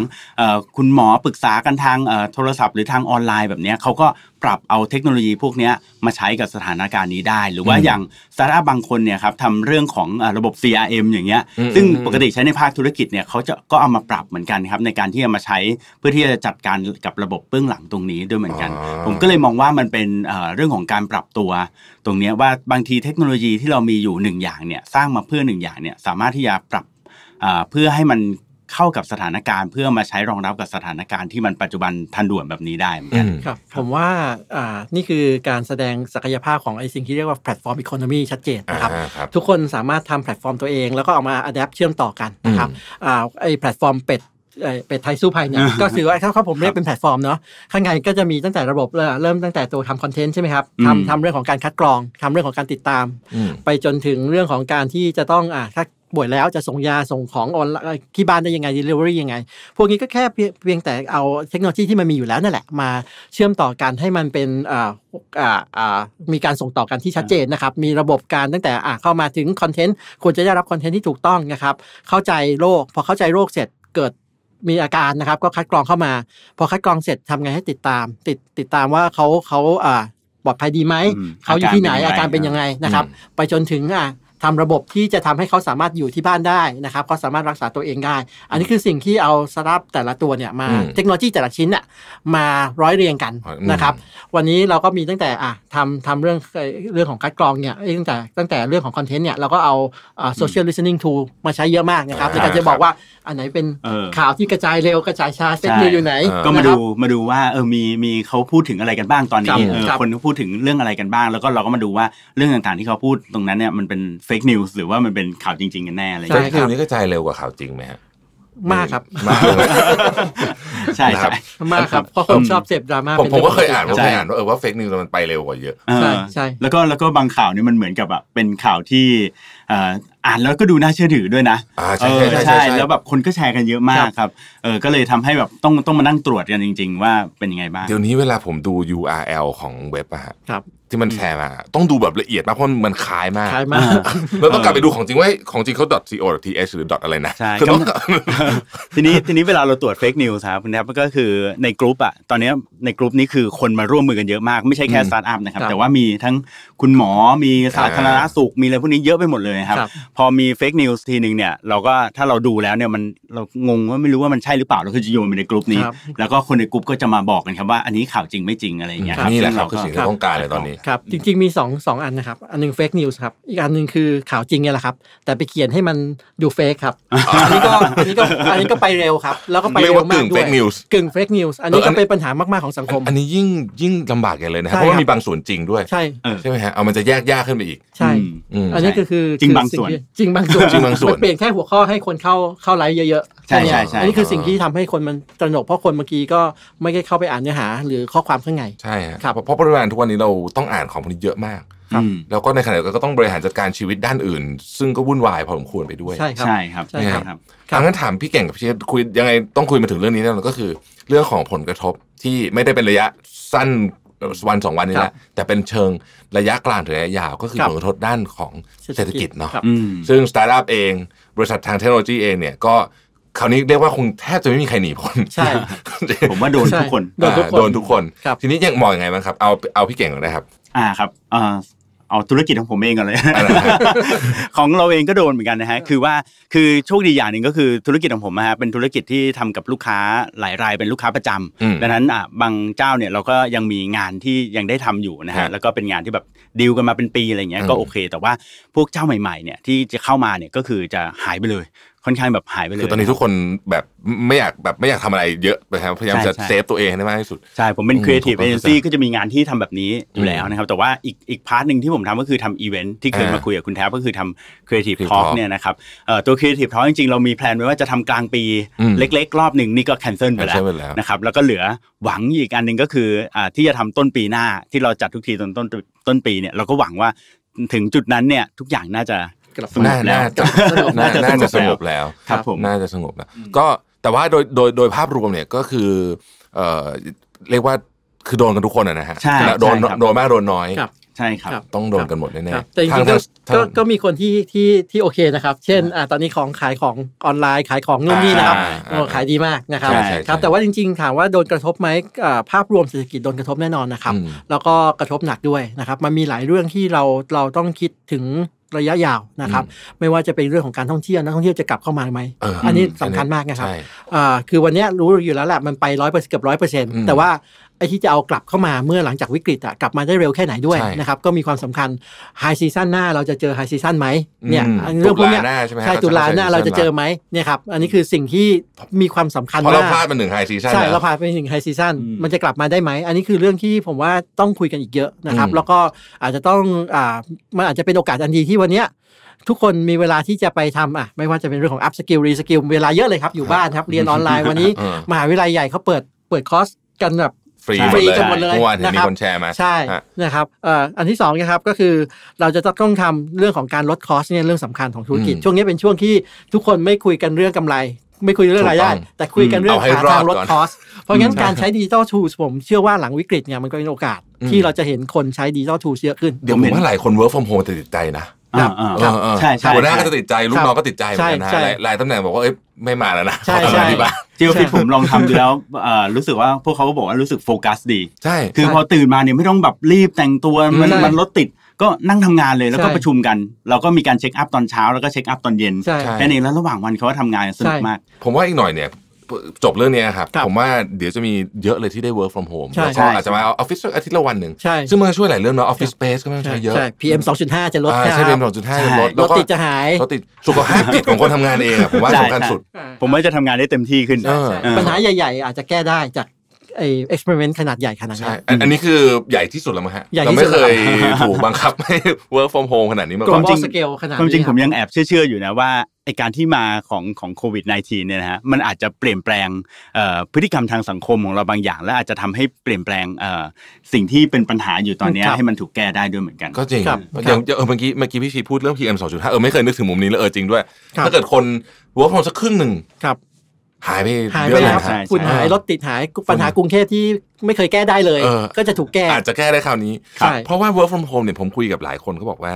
คุณหมอปรึกษากันทางโทรศัพท์หรือทางออนไลน์แบบนี้เขาก็ปรับเอาเทคโนโลยีพวกนี้มาใช้กับสถานการณ์นี้ได้ หรือว่าอย่างสตาร์ทอัพบางคนเนี่ยครับทำเรื่องของระบบ CRM อย่างเงี้ยซึ่งปกติใช้ในภาคธุรกิจเนี่ยเขาจะก็เอามาปรับเหมือนกันครับ ในการที่จะมาใช้เพื่อที่จะจัดการกับระบบเบื้องหลังตรงนี้ด้วยเหมือนกัน ผมก็เลยมองว่ามันเป็นเรื่องของการปรับตัวตรงนี้ว่าบางทีเทคโนโลยีที่เรามีอยู่หนึ่งอย่างเนี่ยสร้างมาเพื่อหนึ่งอย่างเนี่ยสามารถที่จะปรับเพื่อให้มันเข้ากับสถานการณ์เพื่อมาใช้รองรับกับสถานการณ์ ที่มันปัจจุบันทันด่วนแบบนี้ได้เหมือนกันครับ ผมว่าอ่านี่คือการแสดงศักยภาพของไอ้สิ่งที่เรียกว่าแพลตฟอร์มอีโคโนมีชัดเจนนะครับทุกคนสามารถทำแพลตฟอร์มตัวเอง แล้วก็ออกมาอัดแอปเชื่อมต่อกันนะครับอ่าไอ้แพลตฟอร์มเป็ดเป็ดไทยสู้ภัยเนี่ยก็คือว่าถ้าผมเรียกเป็นแพลตฟอร์มเนาะข้างในก็จะมีตั้งแต่ระบบเริ่มตั้งแต่ตัวทำคอนเทนต์ใช่ไหมครับทำทำเรื่องของการคัดกรองทำเรื่องของการติดตาม ไปจนถึงเรื่องของการที่จะต้องอ่าถ้าป่วยแล้วจะส่งยาส่งของออนไลน์ที่บ้านได้ยังไง delivery ยังไง พวกนี้ก็แค่เพียงแต่เอาเทคโนโลยีที่มันมีอยู่แล้วนั่นแหละมาเชื่อมต่อกันให้มันเป็นมีการส่งต่อกันที่ชัดเจนนะครับ มีระบบการตั้งแต่เข้ามาถึงคอนเทนต์ควรจะได้รับคอนเทนต์ที่ถูกต้องนะครับ เข้าใจโรคพอเข้าใจโรคเสร็จเกิดมีอาการนะครับ ก็คัดกรองเข้ามา พอคัดกรองเสร็จทำไงให้ติดตาม ติดติดตามว่าเขาเขาปลอดภัยดีไหมเขาอยู่ที่ไหนอาการเป็นยังไงนะครับ ไปจนถึงอ่ะทำระบบที่จะทำให้เขาสามารถอยู่ที่บ้านได้นะครับ เขาสามารถรักษาตัวเองได้อันนี้คือสิ่งที่เอาสตาทแต่ละตัวเนี่ยมาเทคโนโลยีแต่ละชิ้นอน่ะ มาร้อยเรียงกันนะครับ วันนี้เราก็มีตั้งแต่ อ่ะทำทำเรื่องเรื่องของคัดกรองเนี่ยตั้งแต่ ตั้งแต่เรื่องของคอนเทนต์เนี่ยเราก็เอาโซเชียลลิสติ้งทูมาใช้เยอะมากนะครับในการจะบอกว่าอันไหนเป็นข่าวที่กระจายเร็วกระจายช้าเซ็ตอยู่ไหน ก็มาดูมาดูว่าเออมีมีเขาพูดถึงอะไรกันบ้างตอนนี้คนพูดถึงเรื่องอะไรกันบ้างแล้วก็เราก็มาดูว่าเรื่องต่างๆที่เขาพูดตรงนั้นเนี่ยมันเป็นเฟเฟกนิวส์หรือว่ามันเป็นข่าวจริงๆกันแน่อะไรอย่างเงี้ยเฟกนิวส์นี่ก็ใจเร็วกว่าข่าวจริงไหมฮะมากครับมากใช่ครับมากครับเพราะผมชอบเสพดราม่าผมผมก็เคยอ่านผมเคยอ่านว่าเออว่าเฟกนิวส์มันไปเร็วกว่าเยอะ ใช่ใช่ แล้วก็แล้วก็บางข่าวนี่มันเหมือนกับแบบเป็นข่าวที่อ่านแล้วก็ดูน่าเชื่อถือด้วยนะใช่ใช่แล้วแบบคนก็แชร์กันเยอะมากครับเออก็เลยทำให้แบบต้องต้องมานั่งตรวจกันจริง ๆ ว่าเป็นยังไงบ้าง เดี๋ยวนี้เวลาผมดู URL ของเว็บอะครับที่มันแชร์มาต้องดูแบบละเอียดมากเพราะมันคล้ายมากคล้ายมากแล้วต้องกลับไปดูของจริงว่าของจริงเขา .co th หรืออะไรนะใช่ทีนี้ทีนี้เวลาเราตรวจเฟกนิวส์ครับนะครับก็คือในกลุ่มอะตอนนี้ในกลุ่มนี้คือคนมาร่วมมือกันเยอะมากไม่ใช่แค่สตาร์ทอัพนะครับแต่ว่ามีทั้งคุณหมอมีสาธารณสุขมีอะไรพวกนี้เยอะไปหมดเลยครับพอมีเฟกนิวส์ทีหนึ่งเนี่ยเราก็ถ้าเราดูแล้วเนี่ยมันเรางงว่าไม่รู้ว่ามันใช่หรือเปล่าเราคือจะโยนไปในกลุ่มนี้แล้วก็คนในกลุ่มก็จะมาบอกกันครับว่าอันนี้ข่าวจริงไม่จริงอะไรอย่างเงี้ยครับนี่แหละครับคือสิ่งที่ต้องการเลยตอนนี้ครับจริง ๆมี2อสองอันนะครับอันนึงเฟกนิวส์ครับอีกอันนึงคือข่าวจริงเนี่ยแหละครับ แต่ไปเขียนให้มันดูเฟกครับอันนี้ก็อันนี้ก็อันนี้ก็ไปเร็วครับแล้วก็ไปเร็วมากด้วยกึ่งเฟกนิวส์อันนี้ก็เป็นปัญหามากๆของสังคม อันนี้ยิ่งยิ่งลำบากอย่เลยนะครับเพราะว่ามีบางส่วนจริงด้วยใช่ใช่ไหมฮะเอามันจะแยกยากขึ้นไปอีกใช่อันนี้ก็คือจริงบางส่วนจริงบางส่วนจริงบางส่วนเปลี่ยนแค่หัวข้อให้คนเข้าเข้าไลฟ์เยอะ ๆใช่ใช่ใช่อันนี้คือสิ่งที่ทำให้คนมันตระหนกเพราะคนเมื่อกี้ก็ไม่ได้เข้าไปอ่านเนื้อหา หรือข้อความข้างในใช่ครับเพราะปริมาณทุกวันนี้เราต้องอ่านของพวกนี้เยอะมากแล้วก็ในขณะเดียวกันก็ต้องบริหารจัดการชีวิตด้านอื่น ซึ่งก็วุ่นวายพอสมควรไปด้วยใช่ครับใช่ครับใช่ครับางนั้นถามพี่เก่งกับพี่เชษคุยยังไงต้องคุยมาถึงเรื่องนี้แน่นอนก็คือ เรื่องของผลกระทบที่ไม่ได้เป็นระยะสั้นวันสองวันนี้แหละแต่เป็นเชิงระยะกลางถึงระยะยาว ก็คือผลกระทบด้านของเศรษฐกิจเนาะซึ่งสตาร์ทอัพเองบริษัททางเทคโนโลยีเองเนี่ยก็คราวนี้เรียกว่าคงแทบจะไม่มีใครหนีพ้นใช่ผมว่าโดนทุกคนโดนทุกคนโดนทุกคนทีนี้ยังมองยังไงบ้างครับเอาเอาพี่เก่งก่อนได้ครับ อ่าครับเอ่อเอาธุรกิจของผมเองก่อนเลยของเราเองก็โดนเหมือนกันนะฮะคือว่าคือโชคดีอย่างหนึ่งก็คือธุรกิจของผมนะฮะเป็นธุรกิจที่ทำกับลูกค้าหลายราย เป็นลูกค้าประจำดังนั้นอ่ะบางเจ้าเนี่ยเราก็ยังมีงานที่ยังได้ทำอยู่นะฮะแล้วก็เป็นงานที่แบบดีลกันมาเป็นปีอะไรเงี้ยก็โอเค แต่ว่าพวกเจ้าใหม่ ๆเนี่ยที่จะเข้ามาเนี่ยก็คือจะหายไปเลยค่อนข้างแบบหายไปเลย คือตอนนี้ทุกคนแบบไม่อยากแบบไม่อยากทำอะไรเยอะนะครับพยายามจะเซฟตัวเองให้ได้มากที่สุด ใช่ ผมเป็นครีเอทีฟเอเจนซี่ก็จะมีงานที่ทำแบบนี้อยู่แล้วนะครับ แต่ว่าอีกอีกพาร์ทหนึ่งที่ผมทำก็คือทำอีเวนท์ที่เคยมาคุยกับคุณแทบก็คือทำครีเอทีฟทอล์กเนี่ยนะครับตัวครีเอทีฟทอล์กจริงๆเรามีแพลนไว้ว่าจะทำกลางปีเล็กๆรอบหนึ่งนี่ก็แคนเซิลไปแล้วนะครับแล้วก็เหลือหวังอีกอันหนึ่งก็คือที่จะทำต้นปีหน้าที่เราจัดทุกทีต้นต้นต้นปีเนี่ยเราก็หวังว่าถึงจุดนั้นเนี่ยทุกอย่างน่าจะกลับมาน่าจะสงบน่าจะสงบแล้ว ครับผมน่าจะสงบแล้ว ก็แต่ว่าโดยโดยโดยภาพรวมเนี่ยก็คือ เอ่อเรียกว่าคือโดนกันทุกคนนะฮะใช่โดนโดนมากโดนน้อยใช่ครับ ต้องโดนกันหมดแน่ๆแต่จริงก็ก็มีคนที่ที่ที่โอเคนะครับ เช่นอ่าตอนนี้ของขายของออนไลน์ขายของนู่นนี่นะครับขายดีมากนะครับ ครับ แต่ว่าจริงๆ ถามว่าโดนกระทบไหมภาพรวมเศรษฐกิจโดนกระทบแน่นอนนะครับ แล้วก็กระทบหนักด้วยนะครับ มันมีหลายเรื่องที่เราเราต้องคิดถึงระยะยาวนะครับ ไม่ว่าจะเป็นเรื่องของการท่องเที่ยวนักท่องเที่ยวจะกลับเข้ามาไหม อันนี้สำคัญมากนะครับคือวันนี้รู้อยู่แล้วแหละ มันไปร้อยเกือบร้อยเปอร์เซ็นต์แต่ว่าไอ้ที่จะเอากลับเข้ามาเมื่อหลังจากวิกฤตอะกลับมาได้เร็วแค่ไหนด้วยนะครับก็มีความสำคัญไฮซีซั่นหน้าเราจะเจอไฮซีซั่นไหมเนี่ยเรื่องพวกนี้ใช่ตุลาหน้าเราจะเจอไหมเนี่ยครับอันนี้คือสิ่งที่มีความสำคัญเพราะเราพลาดมาหนึ่งไฮซีซั่นใช่เราพลาดไปหนึ่งไฮซีซั่นมันจะกลับมาได้ไหมอันนี้คือเรื่องที่ผมว่าต้องคุยกันอีกเยอะนะครับ แล้วก็อาจจะต้องอ่ามันอาจจะเป็นโอกาสอันดีที่วันเนี้ยทุกคนมีเวลาที่จะไปทำอ่ะไม่ว่าจะเป็นเรื่องของอัพสกิลรีสกิลเวลาเยอะเลยครับอยู่บ้านครับเรียนออนไลน์วันนี้มหาวิทยาลัยใหญ่เขาเปิดเปิดคอร์สกันแบบฟรีหมดเลยเมื่อวานเห็นมีคนแชร์มาใช่นะครับอันที่สองนะครับก็คือ เราจะต้องทำเรื่องของการลดคอสเนี่ยเรื่องสำคัญของธุรกิจ ช่วงนี้เป็นช่วงที่ ทุกคนไม่คุยกันเรื่องกำไร ไม่คุยเรื่องรายได้ แต่คุยกันเรื่องหาทางลดคอสเพราะงั้นการใช้ดิจิตอลทูสผมเชื่อว่าหลังวิกฤตเนี่ยมันก็เป็นโอกาสที่เราจะเห็นคนใช้ดิจิตอลทูสเยอะขึ้นเดี๋ยวผมว่าหลายคนเวิร์กฟอร์มโฮมติดใจนะใช่ใช่หัวหน้าก็จะติดใจลูกน้องก็ติดใจเหมือนกันนะหลายตำแหน่งบอกว่าเอ้ยไม่มาแล้วนะใช่ใช่ที่ออผมลองทำดูแล้วรู้สึกว่าพวกเขาบอกว่ารู้สึกโฟกัสดีใช่คือพอตื่นมาเนี่ยไม่ต้องแบบรีบแต่งตัวมันมันรถติด ก็นั่งทำงานเลยแล้วก็ประชุมกัน เราก็มีการเช็คอัพตอนเช้าแล้วก็เช็คอัพตอนเย็นแค่นี้แล้วระหว่างวันเขาก็ทำงานสนุกมากผมว่าอีกหน่อยเนี่ยจบเรื่องนี้ครับ ผมว่าเดี๋ยวจะมีเยอะเลยที่ได้ work from home แล้วก็อาจจะมาเอาออฟฟิศอาทิตย์ละวันหนึ่งซึ่งมันช่วยหลายเรื่องเนาะออฟฟิศสเปซก็ไม่ต้องใช้เยอะ PM 2.5จะลดใช่ PM 2.5 จะลดรถติดจะหายรถติดสุขภาพติดของคนทำงานเองผมว่าสำคัญสุด ผมว่าจะทำงานได้เต็มที่ขึ้นปัญหาใหญ่ๆ อาจจะแก้ได้จากไอเอ็กซ์เพร์เมนต์ขนาดใหญ่ขนาดนี้อันนี้คือใหญ่ที่สุดแล้วมั้งฮะ เราไม่เคยถูกบังคับให้ work from home ขนาดนี้มาก่อนจริงสเกลขนาดจริงผมยังแอบเชื่ออยู่นะว่าไอการที่มาของของโควิด -19 เนี่ยนะฮะ มันอาจจะเปลี่ยนแปลงพฤติกรรมทางสังคมของเราบางอย่างและอาจจะทำให้เปลี่ยนแปลงสิ่งที่เป็นปัญหาอยู่ตอนนี้ให้มันถูกแก้ได้ด้วยเหมือนกัน ก็จริงอย่างเออเมื่อกี้เมื่อกี้พี่ชีพูดเรื่อง PM 2.5เออไม่เคยนึกถึงมุมนี้เลยเออจริงด้วย ถ้าเกิดคน work from สักครึ่งหนึ่งหายไปหายไปแล้วคุณหายรถติดหายปัญหากรุงเทพที่ไม่เคยแก้ได้เลยก็จะถูกแก้อาจจะแก้ได้คราวนี้ เพราะว่า work from home เนี่ยผมคุยกับหลายคนเขาบอกว่า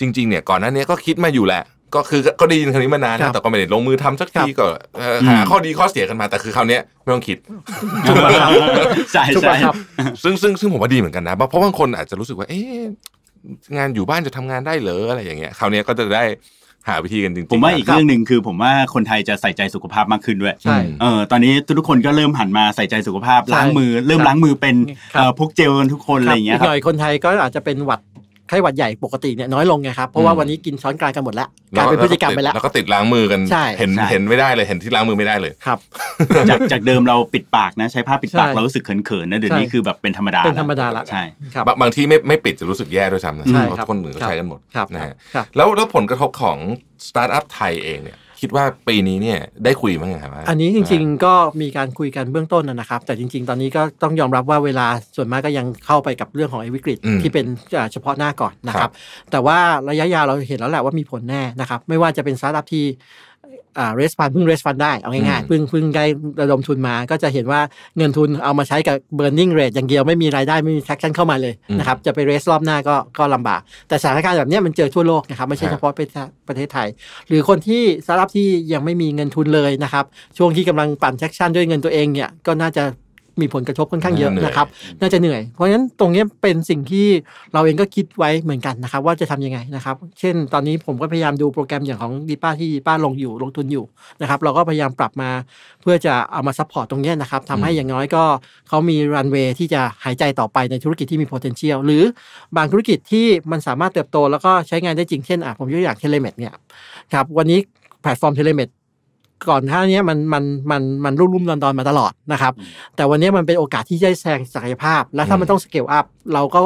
จริง ๆเนี่ยก่อนหน้านี้ก็คิดมาอยู่แหละ ก็คือก็ดียนคำนี้มานานแต่ก็ไม่ได้ลงมือทำสักทีก็หาข้อดีข้อเสียกันมาแต่คือคราวนี้ไม่ต้องคิดใช่ใช่ซึ่งซึ่งซึ่งผมว่าดีเหมือนกันนะเพราะบางคนอาจจะรู้สึกว่าเอ๊ะงานอยู่บ้านจะทำงานได้เหรออะไรอย่างเงี้ยคราวนี้ก็จะได้หาวิธีกันจริงๆผมว่าอีกเรื่องหนึ่งคือผมว่าคนไทยจะใส่ใจสุขภาพมากขึ้นด้วย ใช่ เออ ตอนนี้ทุกคนก็เริ่มหันมาใส่ใจสุขภาพล้างมือเริ่มล้างมือเป็นพกเจลกันทุกคนอะไรอย่างเงี้ยคอีกหน่อยคนไทยก็อาจจะเป็นหวัดไข้หวัดใหญ่ปกติเนี่ยน้อยลงไงครับเพราะว่าวันนี้กินช้อนกลางกันหมดแล้วกลายเป็นพฤติกรรมไปแล้วแล้วก็ติดล้างมือกันใช่เห็นเห็นไม่ได้เลยเห็นที่ล้างมือไม่ได้เลยครับ จากจากเดิมเราปิดปากนะใช้ผ้าปิดปากเรารู้สึกเขิน ๆ นะ เดี๋ยวนี้คือแบบเป็นธรรมดาเป็นธรรมดาละใช่ครับบางที่ไม่ไม่ปิดจะรู้สึกแย่ด้วยซ้ำนะเพราะคนอืนเขใช้กันหมดนะฮะแล้วแล้วผลกระทบของสตาร์ทอัพไทยเองเนี่ยคิดว่าปีนี้เนี่ยได้คุยมั้งครับ อันนี้จริงๆ ก็มีการคุยกันเบื้องต้นนะครับ แต่จริงๆ ตอนนี้ก็ต้องยอมรับว่าเวลาส่วนมากก็ยังเข้าไปกับเรื่องของไอ้วิกฤต ที่เป็นเฉพาะหน้าก่อนนะครับ แต่ว่าระยะยาวเราเห็นแล้วแหละว่ามีผลแน่นะครับ ไม่ว่าจะเป็นสตาร์ทอัพที่อ่าเรสฟันพึ่งเรสฟันได้ เอาง่ายๆพึ่งพึ่งได้ระดมทุนมา ก็จะเห็นว่าเงินทุนเอามาใช้กับเบร์นิ่งเรทอย่างเดียวไม่มีรายได้ ไม่มีแท็กชั่นเข้ามาเลยนะครับ จะไปเรสรอบหน้าก็ก็ลำบาก แต่สถานการณ์แบบนี้มันเจอทั่วโลกนะครับ ไม่ใช่เฉพาะประเทศไทย หรือคนที่สารับที่ยังไม่มีเงินทุนเลยนะครับ ช่วงที่กำลังปั่นแท็กชั่นด้วยเงินตัวเองเนี่ยก็น่าจะมีผลกระทบค่อนข้างเยอะนะครับ น่าจะเหนื่อยเพราะฉะนั้นตรงนี้เป็นสิ่งที่เราเองก็คิดไว้เหมือนกันนะครับว่าจะทํำยังไงนะครับ เช่นตอนนี้ผมก็พยายามดูโปรแกรมอย่างของดีป้าที่ดีป้าลงอยู่ลงทุนอยู่นะครับเราก็พยายามปรับมาเพื่อจะเอามาซัพพอร์ตตรงนี้นะครับทำให้อย่างน้อยก็เขามีรันเวย์ที่จะหายใจต่อไปในธุรกิจที่มี potential หรือบางธุรกิจที่มันสามารถเติบโตแล้วก็ใช้งานได้จริงเช่นอ่ะผมยกอย่างเทเลเมดเนี่ยครับวันนี้แพลตฟอร์มเทเลเมดก่อนหน้านี้มันมันมันมันรุ่มรุ่มดอนดอนมาตลอดนะครับ แต่วันนี้มันเป็นโอกาสที่จะแซงศักยภาพ และถ้ามันต้องสเกลอัพเราก็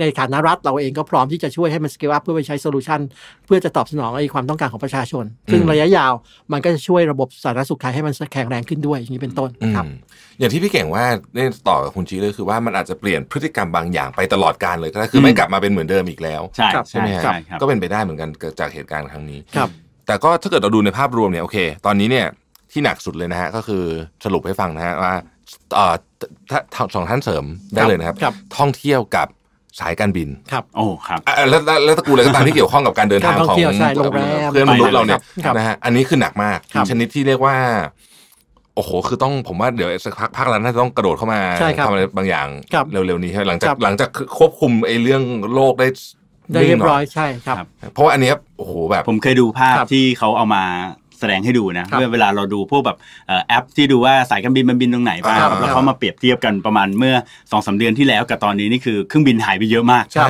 ในฐานะรัฐเราเองก็พร้อมที่จะช่วยให้มันสเกลอัพเพื่อไปใช้โซลูชันเพื่อจะตอบสนองไอ้ความต้องการของประชาชน ซึ่งระยะยาวมันก็จะช่วยระบบสาธารณสุขไทยให้มันแข็งแรงขึ้นด้วยอย่างนี้เป็นต้นครับ อย่างที่พี่เก่งว่าได้ต่อกับคุณชีเลยคือ ว่ามันอาจจะเปลี่ยนพฤติกรรมบางอย่างไปตลอดการเลยก็คือไม่กลับมาเป็นเหมือนเดิมอีกแล้วใช่ใช่ไหมครับก็เป็นไปได้เหมือนกันจากเหตุการณ์ครั้งนี้แต่ก็ถ้าเกิดเราดูในภาพรวมเนี่ยโอเค ตอนนี้เนี่ยที่หนักสุดเลยนะฮะ ก็คือสรุปให้ฟังนะฮะว่าถ้าสองท่านเสริมได้เลยนะครับ ท่องเที่ยวกับสายการบิน ครับ โอ้ครับแล้วแล้วตระกูลอะไรก็ตามที่เกี่ยวข้องกับการเดินทางของเพื่อนมนุษย์เราเนี่ยนะฮะอันนี้คือหนักมากชนิดที่เรียกว่า โอ้โหคือต้องผมว่าเดี๋ยวสักพักักแล้วน่าจะต้องกระโดดเข้ามาทำอะไรบางอย่างเร็วๆนี้ใช่หลังจากหลังจากควบคุมไอ้เรื่องโลกได้ได้เรียบร้อยใช่ครับเพราะอันนี้โอ้โหแบบผมเคยดูภาพที่เขาเอามาแสดงให้ดูนะ เมื่อเวลาเราดูพวกแบบแอปที่ดูว่าสายการบินมันบินตรงไหนบ้างแล้วเขามาเปรียบเทียบกันประมาณเมื่อสองสาเดือนที่แล้วกับตอนนี้นี่คือเครื่องบินหายไปเยอะมากใช่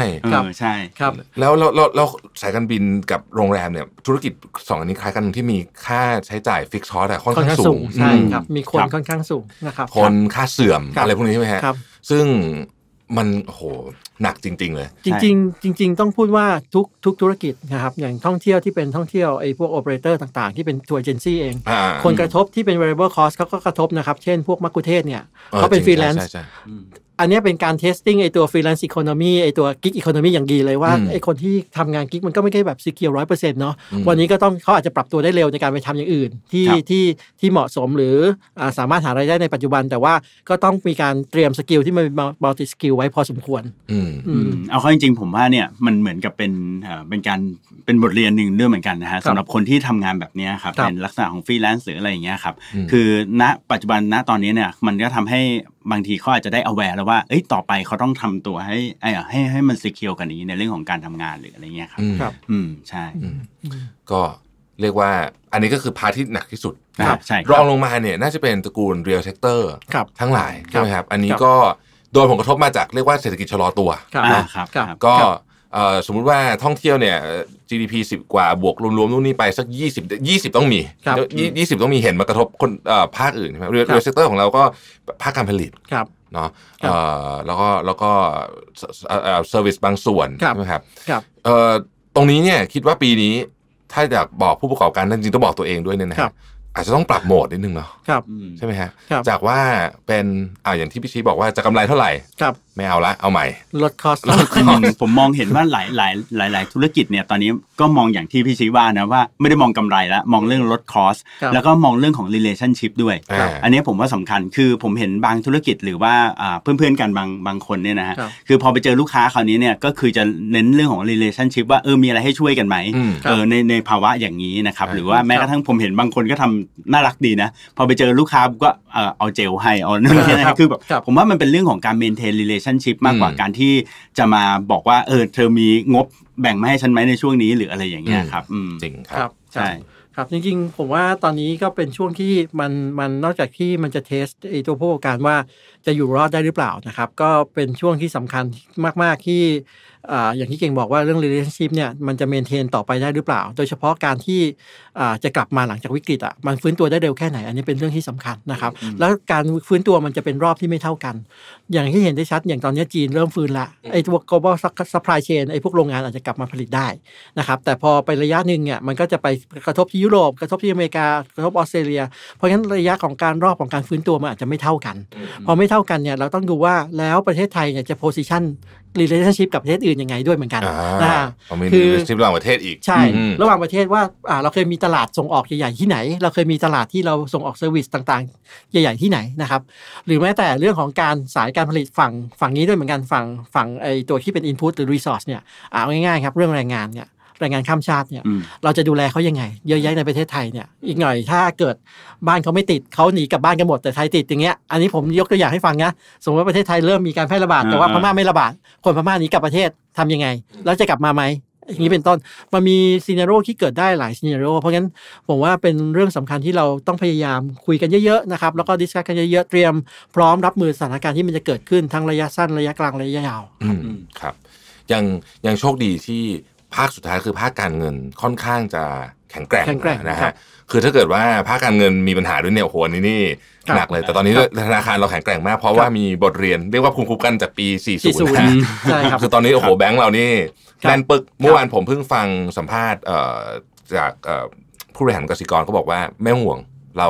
ใช่ครับแล้วเราเราสายการบินกับโรงแรมเนี่ยธุรกิจสองอันนี้คล้ายกันที่มีค่าใช้จ่ายฟิกซอแต่ค่อนข้างสูงใช่ครับมีคนค่อนข้างสูงนะครับคนค่าเสื่อมอะไรพวกนี้ใช่ไหมฮะซึ่งมันโหหนักจริง ๆ เลยจริงๆจริง ๆต้องพูดว่าทุกทุกธุรกิจนะครับอย่างท่องเที่ยวที่เป็นท่องเที่ยวไอ้พวกโอเปอเรเตอร์ต่างๆที่เป็นทัวร์เจนซี่เองคนกระทบที่เป็น variable cost เขาก็กระทบนะครับเช่น พวกมักคุเทศเนี่ยเขาเป็นฟรีแลนซ์อันนี้เป็นการ testing ไอ้ตัวฟรีแลนซ์อีโคโนมีไอ้ตัวกิ๊กอีโคโนมีอย่างดีเลยว่าไอ้คนที่ทำงานกิ๊กมันก็ไม่ใช่แบบซีเคียวร้อยเปอร์เซ็นต์เนาะวันนี้ก็ต้องเขาอาจจะปรับตัวได้เร็วในการไปทำอย่างอื่น ที่ที่ที่เหมาะสมหรือสามารถหารายได้ในปัจจุบัน แต่ว่าก็ต้องมีการเตรียมสกิลที่มันมัลติสกิลไว้พอสมควรเอาเข้าจริงๆผมว่าเนี่ยมันเหมือนกับเป็นเป็นการเป็นบทเรียนหนึ่งด้วยเหมือนกันนะฮะสำหรับคนที่ทำงานแบบนี้ครับเป็นลักษณะของฟรีแลนซ์หรืออะไรอย่างเงี้ยครับคือณปัจจุบันณตอนนี้เนี่ย มันก็ทำให้บางทีเขาอาจจะได้อแวร์แล้วว่าเอ้ยต่อไปเขาต้องทำตัวให้ให้ให้มันสกิลกันนี้ในเรื่องของการทำงานหรืออะไรเงี้ยครับครับอืมใช่ ก็เรียกว่าอันนี้ก็คือพาที่หนักที่สุดครับใช่รองลงมาเนี่ยน่าจะเป็นตระกูลเรียลเซกเตอร์ทั้งหลายใช่ไหมครับ อันนี้ก็โดยผลกระทบมาจากเรียกว่าเศรษฐกิจชะลอตัวนะครับก็สมมุติว่าท่องเที่ยวเนี่ย GDP 10กว่าบวกรวมๆนู่นนี่ไป สัก 20 20 ต้องมี 20 ต้องมีเห็นมากระทบคนภาคอื่นใช่ไหมเรือเซกเตอร์ของเราก็ภาคการผลิตเนาะแล้วก็แล้วก็เซอร์วิสบางส่วนใช่ไหมครับตรงนี้เนี่ยคิดว่าปีนี้ถ้าอยากบอกผู้ประกอบการจริงๆต้องบอกตัวเองด้วยเนี่ยนะครับอาจจะต้องปรับโหมดนิดนึงเนาะครับใช่ไหมฮะจากว่าเป็นอ่าอย่างที่พี่ชีบอกว่าจะกำไรเท่าไหร่ครับไม่เอาละ เอาใหม่ลดคอสลดคอสผมมองเห็นว่าหลายหลายหลายหลายธุรกิจเนี่ยตอนนี้ก็มองอย่างที่พี่ชี้ว่านะว่าไม่ได้มองกำไรละมองเรื่องลดคอสแล้วก็มองเรื่องของ relationship ด้วยอันนี้ผมว่าสำคัญคือผมเห็นบางธุรกิจหรือว่าเพื่อนๆกันบางบางคนเนี่ยนะฮะคือพอไปเจอลูกค้าคราวนี้เนี่ยก็คือจะเน้นเรื่องของ relationship ว่าเออมีอะไรให้ช่วยกันไหมเออในในภาวะอย่างนี้นะครับหรือว่าแม้กระทั่งผมเห็นบางคนก็ทำน่ารักดีนะพอไปเจอลูกค้าก็เอาเจลให้เอาเนี่ยคือแบบผมว่ามันเป็นเรื่องของการ maintain relation relationship มากกว่าการที่จะมาบอกว่าเออเธอมีงบแบ่งมาให้ฉันไหมในช่วงนี้หรืออะไรอย่างเงี้ยครับจริงครับใช่ครับ จริงๆ ผมว่าตอนนี้ก็เป็นช่วงที่มันมันนอกจากที่มันจะเทสไอตัวผู้ประกอบการว่าจะอยู่รอดได้หรือเปล่านะครับก็เป็นช่วงที่สำคัญมากๆที่อย่างที่เก่งบอกว่าเรื่อง relationship เนี่ยมันจะเมนเทนต่อไปได้หรือเปล่า โดยเฉพาะการที่จะกลับมาหลังจากวิกฤตอ่ะมันฟื้นตัวได้เร็วแค่ไหนอันนี้เป็นเรื่องที่สำคัญนะครับแล้วการฟื้นตัวมันจะเป็นรอบที่ไม่เท่ากันอย่างที่เห็นได้ชัดอย่างตอนนี้จีนเริ่มฟื้นละไอ้ตัว global supply chain ไอ้พวกโรงงานอาจจะกลับมาผลิตได้นะครับแต่พอไประยะหนึ่งเนี่ยมันก็จะไปกระทบที่ยุโรปกระทบที่อเมริกากระทบออสเตรเลีย เพราะฉะนั้นระยะของการรอบของการฟื้นตัวมันอาจจะไม่เท่ากันพอไม่เท่าากันเนี่ยเราต้องดูว่าแล้วประเทศไทยเนี่ยจะโพสิชันรีเลชั่นชิพกับประเทศอื่นยังไง ด้วยเหมือนกันนะคือชิพระหว่างประเทศอีกใช่ ระหว่างประเทศว่าเราเคยมีตลาดส่งออกใหญ่ๆที่ไหน เราเคยมีตลาดที่เราส่งออกเซอร์วิสต่างๆใหญ่ๆที่ไหนนะครับหรือแม้แต่เรื่องของการสายการผลิตฝั่งฝั่งนี้ด้วยเหมือนกันฝั่งฝั่งไอตัวที่เป็นอินพุตหรือรีซอสเนี่ยเอาง่ายๆ ครับเรื่องแรงงานเนี่ยแรงงานข้ามชาติเนี่ยเราจะดูแลเขายังไง เยอะแยะในประเทศไทยเนี่ยอีกหน่อย ถ้าเกิดบ้านเขาไม่ติดเขาหนีกลับบ้านกันหมด แต่ไทยติดอย่างเงี้ยอันนี้ผมยกตัวอย่างให้ฟังนะสมมติว่าประเทศไทยเริ่มมีการแพร่ระบาดแต่ว่าพม่าไม่ระบาด คนพม่าหนีกลับประเทศทํำยังไง แล้วจะกลับมาไหมอย่างนี้เป็นต้นมันมีซีนโรที่เกิดได้หลายซีนโรเพราะงั้นผมว่าเป็นเรื่องสำคัญที่เราต้องพยายามคุยกันเยอะๆนะครับ แล้วก็ดิสคัสกันเยอะๆเตรียม พร้อมรับมือสถานการณ์ ที่มันจะเกิดขึ้นทั้งระยะสั้นระยะกลางระยะยาวครับยังยังโชคดีที่ภาคสุดท้ายคือภาคการเงินค่อนข้างจะแข็งแกร่งนะฮะคือถ้าเกิดว่าภาคการเงินมีปัญหาด้วยเนี่ยโหนี่นี่หนักเลย แต่ตอนนี้ธนาคารเราแข็งแกร่งมาก เพราะว่ามีบทเรียน เรียกว่าคุมคุ้มกันจากปี 40นะคือตอนนี้โอ้โหแบงก์เรานี่แน่นปึกเมื่อวานผมเพิ่งฟังสัมภาษณ์จากผู้บริหารกสิกรเขาบอกว่าไม่ห่วงเรา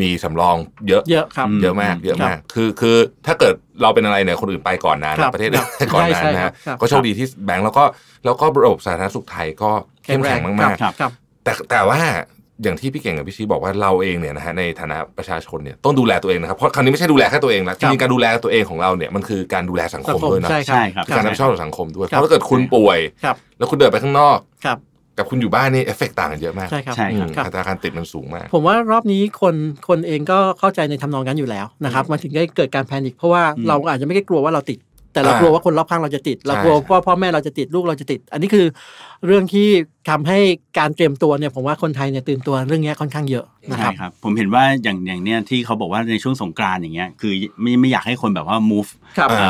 มีสำรองเยอะเยอะครับเยอะมาก เยอะมากคือคือถ้าเกิดเราเป็นอะไรเนี่ยคนอื่นไปก่อนนานประเทศอื่นไปก่อนนานนะฮะก็โชคดีที่แบงก์แล้วก็แล้วก็ระบบสาธารณสุขไทยก็เข้มแข็งมากๆแต่แต่ว่าอย่างที่พี่เก่งกับพี่ชีบอกว่าเราเองเนี่ยนะฮะในฐานะประชาชนเนี่ยต้องดูแลตัวเองนะครับเพราะคราวนี้ไม่ใช่ดูแลแค่ตัวเองละจริงการดูแลตัวเองของเราเนี่ยมันคือการดูแลสังคมด้วยนะใช่ครับการรับผิดชอบต่อสังคมด้วยเพราะถ้าเกิดคุณป่วยแล้วคุณเดินไปข้างนอกกับคุณอยู่บ้านนี่เอฟเฟกต่างกันเยอะมากใช่ครับอัตราการติดมันสูงมาก ผมว่ารอบนี้คนคนเองก็เข้าใจในทำนองนั้นอยู่แล้วนะครับมาถึงได้เกิดการแพนิคเพราะว่าเราอาจจะไม่ได้กลัวว่าเราติดแต่เรากลัวว่าคนรอบข้างเราจะติด เรากลัวว่าพ่อแม่เราจะติด ลูกเราจะติด อันนี้คือเรื่องที่ทำให้การเตรียมตัวเนี่ยผมว่าคนไทยเนี่ยตื่นตัวเรื่องนี้ค่อนข้างเยอะนะครับผมเห็นว่าอย่างอย่างเนี้ยที่เขาบอกว่าในช่วงสงกรานอย่างเงี้ยคือไม่ไม่อยากให้คนแบบว่า move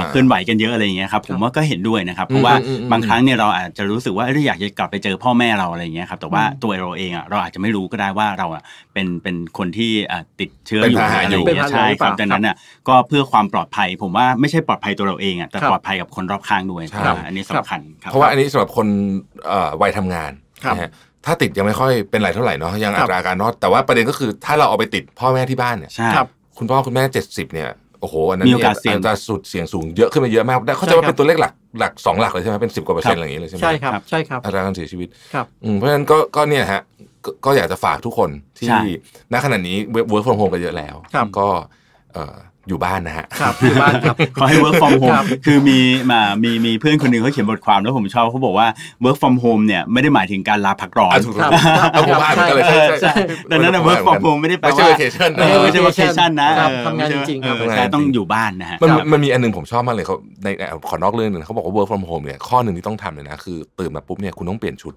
เคลื่อนไหวกันเยอะอะไรเงี้ยครับผมว่าก็เห็นด้วยนะครับเพราะว่าบางครั้งเนี่ยเราอาจจะรู้สึกว่าเอยากจะกลับไปเจอพ่อแม่เราอะไรเงี้ยครับแต่ว่าตัวเราเองอ่ะเราอาจจะไม่รู้ก็ได้ว่าเราอ่ะเป็นเป็นคนที่ติดเชื้ออยู่อะไรอย่างเงี้ยใช่ครับดังนั้นอ่ะก็เพื่อความปลอดภัย ผมว่าไม่ใช่ปลอดภัยตัวเราเองอ่ะแต่ปลอดภัยกับคนรอบข้างด้วยอันนี้สำคัญครับเพราะว่าอันนี้สำหรับคนวัยทำงาน ถ้าติดยังไม่ค่อยเป็นไรเท่าไหร่เนาะยังอัตราการรอดแต่ว่าประเด็นก็คือถ้าเราเอาไปติดพ่อแม่ที่บ้านเนี่ยคุณพ่อคุณแม่เจ็ดสิบเนี่ย โอ้โห อันนั้นมีโอกาสเสี่ยงจะสุดเสี่ยงสูงเยอะขึ้นมาเยอะมาก เขาจะว่าเป็นตัวเลขหลักหลักสองหลักเลยใช่ไหม เป็นสิบกว่าเปอร์เซ็นต์อะไรอย่างเงี้ยเลยใช่ไหมใช่ครับใช่ครับ อัตราการเสียชีวิตครับเพราะฉะนั้นก็ก็เนี่ยฮะ ก็อยากจะฝากทุกคนที่ณขณะนี้เวิร์กโฟม o m e กันเยอะแล้ว ก็อยู่บ้านนะฮะครับอยู่บ้านครับเขาให้ work from home คือมีมามีมีเพื่อนคนหนึ่งเขาเขียนบทความแล้วผมชอบเขาบอกว่า work from home เนี่ยไม่ได้หมายถึงการลาพักร้อนถูกต้องอยู่บ้านก็เลยใช่ดังนั้น work from home ไม่ได้แปลว่าไม่ใช่ vacation ไม่ใช่ vacation นะทำงานจริงครับแต่ต้องอยู่บ้านนะฮะมันมันมีอันนึงผมชอบมากเลยเขาในขอนอกเรื่องนึงเขาบอกว่า work from home เนี่ยข้อหนึ่งที่ต้องทำเลยนะคือตื่นมาปุ๊บเนี่ยคุณต้องเปลี่ยนชุด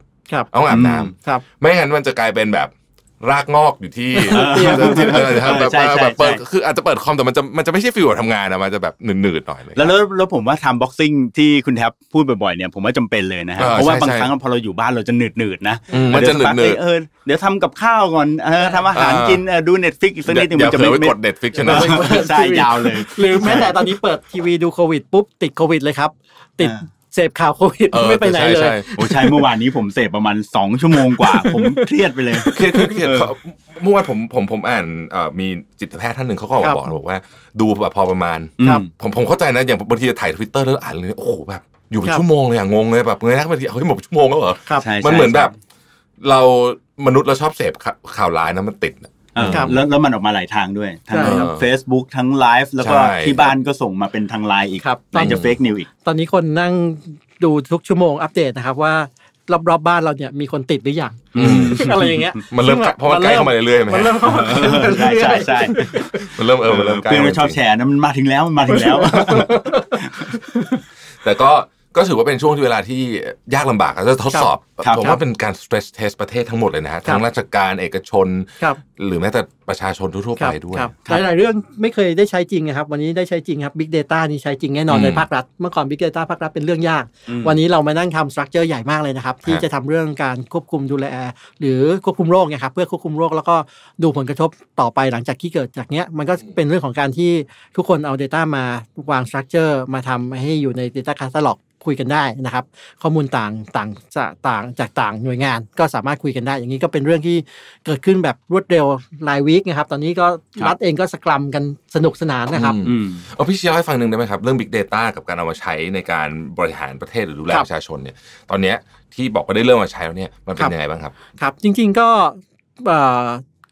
ต้องอาบน้ำไม่งั้นมันจะกลายเป็นแบบรากงอกอยู่ที่แบบแบบเปิดคืออาจจะเปิดคอมแต่มันจะมันจะไม่ใช่ฟิวทำงานนะมันจะแบบหนืดๆหน่อยเลย แล้วแล้วผมว่าทำบ็อกซิ่งที่คุณแท็บพูดบ่อยๆเนี่ยผมว่าจำเป็นเลยนะฮะเพราะว่าบางครั้งพอเราอยู่บ้านเราจะหนืดๆนะมันจะหนืดๆเออเดี๋ยวทำกับข้าวก่อนเออทำอาหารกินดูเน็ตฟิกอีกสักนิดนึงมันจะไม่กดเน็ตฟิกใช่ไหมใช่ยาวเลย หรือแม้แต่ตอนนี้เปิดทีวีดูโควิดปุ๊บติดโควิดเลยครับติดเสพข่าวโควิดไม่ไปไหนเลยโอ้ใช่ เมื่อวานนี้ผมเสพประมาณสองชั่วโมงกว่า ผมเครียดไปเลย เครียดเครียดเมื่อวานผมผมผมอ่านมีจิตแพทย์ท่านหนึ่งเขาก็บอกบอกว่าดูแบบพอประมาณ ผมผมเข้าใจนะอย่างบางทีจะถ่ายทวิตเตอร์แล้วอ่านเลย โอ้โหแบบอยู่เป็นชั่วโมงเลยอะงงเลยแบบเงยหน้าไปทีเฮ้ยหมดชั่วโมงแล้วเหรอ มันเหมือนแบบ เรามนุษย์เราชอบเสพข่าวร้ายนะมันติดแล้วแล้วมันออกมาหลายทางด้วยทั้ง Facebook ทั้งไลฟ์แล้วก็ที่บ้านก็ส่งมาเป็นทางไลน์อีกไหนจะเฟกนิวอีกตอนนี้คนนั่งดูทุกชั่วโมงอัปเดตนะครับว่ารอบๆบ้านเราเนี่ยมีคนติดหรือยังอะไรอย่างเงี้ยมันเริ่มเพราะใกล้เข้ามาเรื่อยๆมันเริ่มเข้ามาใช่ใช่ใช่มันเริ่มเออมันเริ่มใกล้เพื่อนชอบแชร์นะมันมาถึงแล้วมันมาถึงแล้วแต่ก็ก็ถือว่าเป็นช่วงเวลาที่ยากลำบากจะทดสอบผมว่าเป็นการ stress test ประเทศทั้งหมดเลยนะฮะทั้งราชการเอกชน หรือแม้แต่ประชาชนทั่วไปด้วยหลายเรื่องไม่เคยได้ใช้จริงนะครับ วันนี้ได้ใช้จริงครับ Big Data นี่ใช้จริงแน่นอนในภาครัฐ เมื่อก่อน Big Data ภาครัฐเป็นเรื่องยาก วันนี้เรามานั่งทำ structure ใหญ่มากเลยนะครับที่จะทำเรื่องการควบคุมดูแล หรือควบคุมโรคนะครับเพื่อควบคุมโรคแล้วก็ดูผลกระทบต่อไป หลังจากที่เกิดจากเนี้ยมันก็เป็นเรื่องของการที่ทุกคนเอา Data มาวาง structure มาทำให้อยู่ใน Data Catalog คุยกันได้นะครับ ข้อมูลต่างต่างจะต่างจากต่างหน่วยงานก็สามารถคุยกันได้ อย่างนี้ก็เป็นเรื่องที่เกิดขึ้นแบบรวดเร็วรายวีคนะครับ ตอนนี้ก็รัฐเองก็สกรัมกันสนุกสนานนะครับเอาพี่เชี์ให้ฟังหนึ่งได้ไหมครับ เรื่อง Big Data กับการเอามาใช้ในการบริหารประเทศหรือดูแลประชาชนเนี่ย ตอนนี้ที่บอกว่าได้เริ่มมาใช้แล้วเนี่ยมันเป็นยังไงบ้างครับครับ จริงๆก็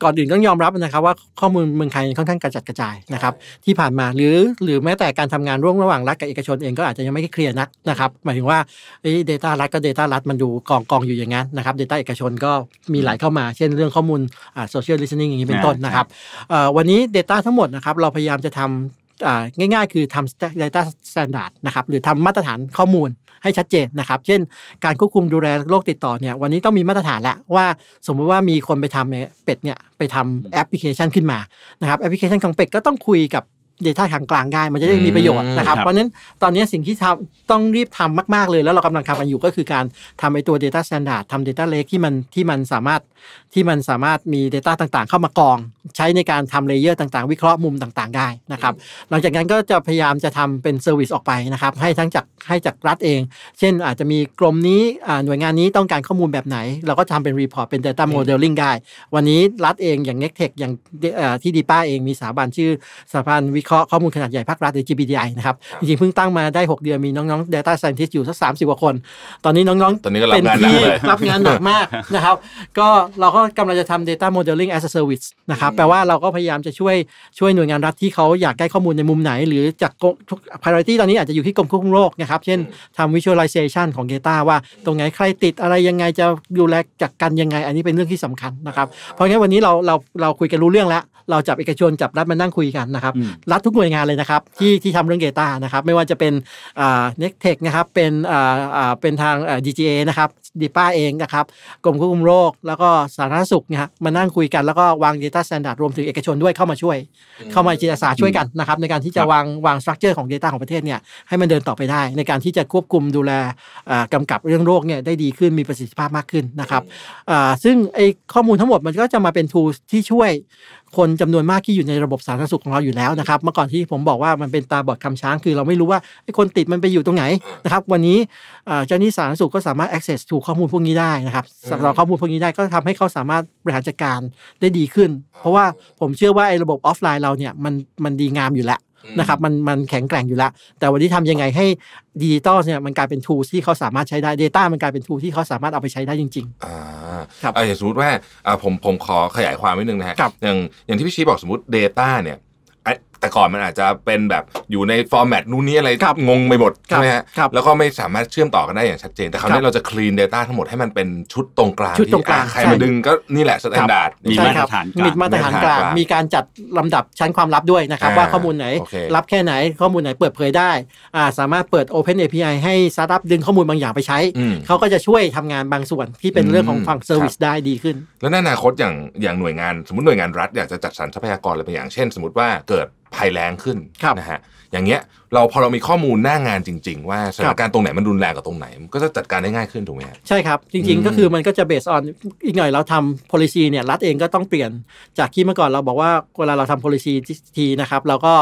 ก่อนอื่นต้องยอมรับนะครับว่าข้อมูลเมืองไทยค่อนข้างกระจัดกระจายนะครับที่ผ่านมาหรือหรือแม้แต่การทำงานร่วมระหว่างรัฐกับเอกชนเองก็อาจจะยังไม่เคลียร์นักนะครับ หมายถึงว่าเดต้ารัฐก็เดต้ารัฐมันดูกองกองอยู่อย่างนั้นนะครับเดต้าเอกชนก็มีไหลเข้ามา เช่นเรื่องข้อมูลโซเชียลลิสติ้งอย่างนี้เป็นต้นนะครับ วันนี้ Data ทั้งหมดนะครับเราพยายามจะทำง่ายๆคือทำ data standard นะครับหรือทำมาตรฐานข้อมูลให้ชัดเจนนะครับเช่น การควบคุมดูแลโรคติดต่อเนี่ยวันนี้ต้องมีมาตรฐานแล้วว่าสมมติว่ามีคนไปทำเป็ดเนี่ยไปทำแอปพลิเคชันขึ้นมานะครับแอปพลิเคชันของเป็ดก็ต้องคุยกับเดต้าทางกลางได้มันจะได้มีประโยชน์นะครับเพราะนั้นตอนนี้สิ่งที่ทำต้องรีบทำมาก ๆ เลย แล้วเรากำลังทำกันอยู่ก็คือการทำไอตัว Data Standard ทำ Data Lake ที่มันที่มันสามารถที่มันสามารถมี Data ต่างๆ เข้ามากอง ใช้ในการทำเลเยอร์ต่าง ๆ วิเคราะห์มุมต่าง ๆ ได้นะครับหลังจากนั้นก็จะพยายามจะทำเป็นเซอร์วิสออกไปนะครับ ให้ทั้งจากให้จากรัฐเอง เช่น อาจจะมีกรมนี้หน่วยงานนี้ต้องการข้อมูลแบบไหน เราก็ทำเป็นรีพอร์ตเป็น Data Modeling ได้ วันนี้รัฐเองอย่างเน็กเทคอย่างที่ดีป้า เองมีสถาบันชื่อสถาบันวิเคราะห์ข้อมูลขนาดใหญ่ภาครัฐหรือ GBDI นะครับจริงๆเพิ่งตั้งมาได้ 6 เดือนมีน้องๆ Data Scientist อยู่สักสามสิบกว่าคน ตอนนี้น้องๆ ตอนนี้ก็รับงานหนักเลยรับงานหนักมากนะครับ ก็เราก็กำลังจะทำ Data Modeling as a Service นะครับแปลว่าเราก็พยายามจะช่วยช่วยหน่วยงานรัฐที่เขาอยากได้ข้อมูลในมุมไหน หรือจากพากา r i o ตอนนี้อาจจะอยู่ที่กรมควบคุมโรคนะครับเช่นทำ visualization ของ Data ว่า ตรงไหนใครติดอะไรยังไงจะดูแลจัดการยังไงอันนี้เป็นเรื่องที่สำคัญนะครับ เพราะงั้นวันนี้เราเราเราคุยกันรู้เรื่องแล้วเราจับเอกชน จับรัฐมานั่งคุยกันนะครับ รัฐทุกหน่วยงานเลยนะครับ ที่ที่ทำเรื่อง d a ตานะครับ ไม่ว่าจะเป็นเน็กเทคนะครับเป็นเป็นทาง DGA นะครับดีป้าเองนะครับกรมควบคุมโรคแล้วก็สาธารณสุขเนี่ยมานั่งคุยกันแล้วก็วาง Data Standard รวมถึงเอกชนด้วยเข้ามาช่วย เข้ามาจิตอาสาช่วยกันนะครับ ในการที่จะวางวางสตรัคเจอร์ของ Data ของประเทศเนี่ยให้มันเดินต่อไปได้ในการที่จะควบคุมดูแลกำกับเรื่องโรคเนี่ยได้ดีขึ้นมีประสิทธิภาพมากขึ้นนะครับ ซึ่งไอ้ข้อมูลทั้งหมดมันก็จะมาเป็นทูสที่ช่วยคนจำนวนมากที่อยู่ในระบบสาธารณสุขของเราอยู่แล้วนะครับเมื่อก่อนที่ผมบอกว่ามันเป็นตาบอดคำช้างคือเราไม่รู้ว่าไอ้คนติดมันไปอยู่ตรงไหนนะครับวันนี้เจ้าหนี้สาธารณสุขก็สามารถ access to ข้อมูลพวกนี้ได้นะครับสำหรับข้อมูลพวกนี้ได้ก็ทำให้เขาสามารถบริหารจัดการได้ดีขึ้น เพราะว่าผมเชื่อว่าไอ้ระบบออฟไลน์เราเนี่ยมันมันดีงามอยู่แล้วนะครับมันมันแข็งแกร่งอยู่แล้วแต่วันนี้ทำยังไงให้ดิจิตอลเนี่ยมันกลายเป็นทูที่เขาสามารถใช้ได้ Data มันกลายเป็นทูที่เขาสามารถเอาไปใช้ได้จริงๆอ่าครับอย่างสมมติว่าผมผมขอขยายความนิดนึงนะฮะอย่างอย่างที่พี่ชีบอกสมมติ Data เนี่ยแต่ก่อนมันอาจจะเป็นแบบอยู่ในฟอร์แมตนู้นนี้อะไรงงไปหมดใช่ไหมฮะแล้วก็ไม่สามารถเชื่อมต่อกันได้อย่างชัดเจนแต่คราวนี้เราจะคลีน Data ทั้งหมดให้มันเป็นชุดตรงกลางที่ใครมาดึงก็นี่แหละสแตนดาร์ดมีมาตรฐานมีมาตรฐานกลาง มีการจัดลำดับชั้นความลับด้วยนะครับ ว่าข้อมูลไหนรับแค่ไหนข้อมูลไหนเปิดเผยได้สามารถเปิด Open API ให้สตาร์ทอัพดึงข้อมูลบางอย่างไปใช้เขาก็จะช่วยทำงานบางส่วนที่เป็นเรื่องของฝั่งเซอร์วิสได้ดีขึ้น แล้วในอนาคตอย่างอย่างหน่วยงานสมมติหน่วยงานรัฐ อยากจะจัดสรรทรัพยากรอะไรบางอย่างเช่น สมมติว่าเกิดภัยแรงขึ้นนะฮะอย่างเงี้ยเราพอเรามีข้อมูลหน้างานจริง ๆ ว่าสถานการณ์ตรงไหนมันรุนแรงกับตรงไหนมันก็จะจัดการได้ง่ายขึ้นถูกไหมใช่ครับ จริงๆก็คือมันก็จะเบสออนอีกหน่อยเราทำ policy เนี่ย รัฐเองก็ต้องเปลี่ยนจากที่เมื่อก่อนเราบอกว่าเวลาเราทำ policy ทีนะครับ เราก็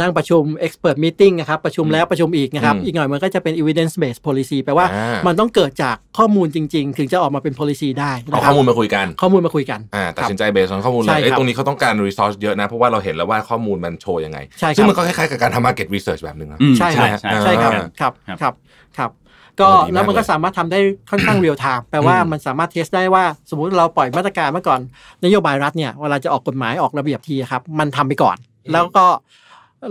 นั่งประชุม expert meeting นะครับ ประชุมแล้วประชุมอีกนะครับอีกหน่อยมันก็จะเป็น evidence based policy แปลว่ามันต้องเกิดจากข้อมูลจริงๆ ถึงจะออกมาเป็น policy ได้เอาข้อมูลมาคุยกันข้อมูลมาคุยกันตัดสินใจเบสออนข้อมูลเลยตรงนี้เขาต้องการ resource เยอะนะเพราะว่าเราเห็นแล้วว่าข้อมูลมันโชว์ยังไงซึ่งมันก็คล้ายๆกับการทำ market research แบบหนึ่งใช่ใช่ใช่ครับ ครับ ครับ ครับ ก็แล้วมันก็สามารถทำได้ค่อนข้างเรียลไทม์แปลว่ามันสามารถเทสได้ว่าสมมุติเราปล่อยมาตรการเมื่อก่อน นโยบายรัฐเนี่ย เวลาจะออกกฎหมายออกระเบียบทีครับมันทำไปก่อน แล้วก็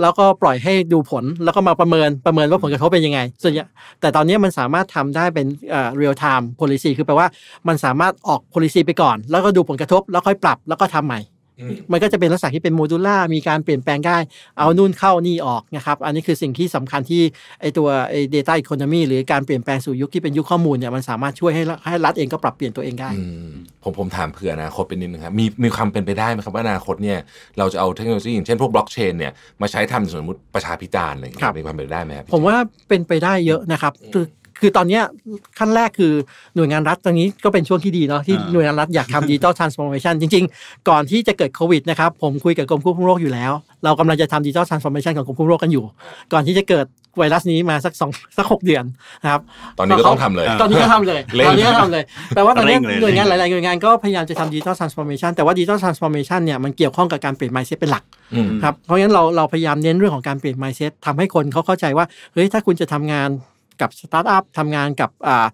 แล้วก็ปล่อยให้ดูผลแล้วก็มาประเมินประเมินว่าผลกระทบเป็นยังไงส่วนแต่ตอนนี้มันสามารถทำได้เป็นเรียลไทม์โพลิซีคือแปลว่ามันสามารถออกโพลิซีไปก่อน แล้วก็ดูผลกระทบ แล้วค่อยปรับแล้วก็ทำใหม่มันก็จะเป็นลักษณะที่เป็นโมดูล่า มีการเปลี่ยนแปลงได้ เอานู่นเข้านี่ออกนะครับ อันนี้คือสิ่งที่สำคัญที่ไอตัวไอเดต้าอีโคโนมีหรือการเปลี่ยนแปลงสู่ยุคที่เป็นยุคข้อมูลเนี่ยมันสามารถช่วยให้ให้รัฐเองก็ปรับเปลี่ยนตัวเองได้ ผมผมถามเผื่อนะคตเป็นนิดนึงครับมีมีความเป็นไปได้ไหมครับว่าอนาคตเนี่ยเราจะเอาเทคโนโลยีอย่างเช่นพวกบล็อกเชนเนี่ยมาใช้ทำสมมติประชาพิจารณ์อะไรมีความเป็นไปได้ไหมครับผมว่าเป็นไปได้เยอะนะครับคือตอนเนี้ยขั้นแรกคือหน่วยงานรัฐตรงนี้ก็เป็นช่วงที่ดีเนาะที่หน่วยงานรัฐอยากทำดิจิตอลทรานส์ฟอร์เมชันจริง ๆ ก่อนที่จะเกิดโควิดนะครับผมคุยกับกรมควบคุมโรคอยู่แล้ว เรากำลังจะทำดิจิตอลทรานส์ฟอร์เมชันของกรมควบคุมโรคกันอยู่ ก่อนที่จะเกิดไวรัสนี้มาสักสองสักหกเดือนนะครับตอนนี้ก็ต้องทำเลย ตอนนี้ก็ทำเลยตอนนี้ก็ทำเลยแปลว่าตอนนี้หน่วยงานหลายๆหน่วยงานก็พยายามจะทำดิจิตอลทรานส์ฟอร์เมชันแต่ว่าดิจิตอลทรานส์ฟอร์เมชันเนี่ยมันเกี่ยวข้องกับการเปลี่ยนไมเซ์เป็นหลักครับเพราะงั้นเราเราพยายามเน้นเรื่องของการเปลี่ยนไมเซ็ตทำให้คนเขาเข้าใจว่าเฮ้ยถ้าคุณจะทำงานกับสตาร์ทอัพทำงานกับอ่า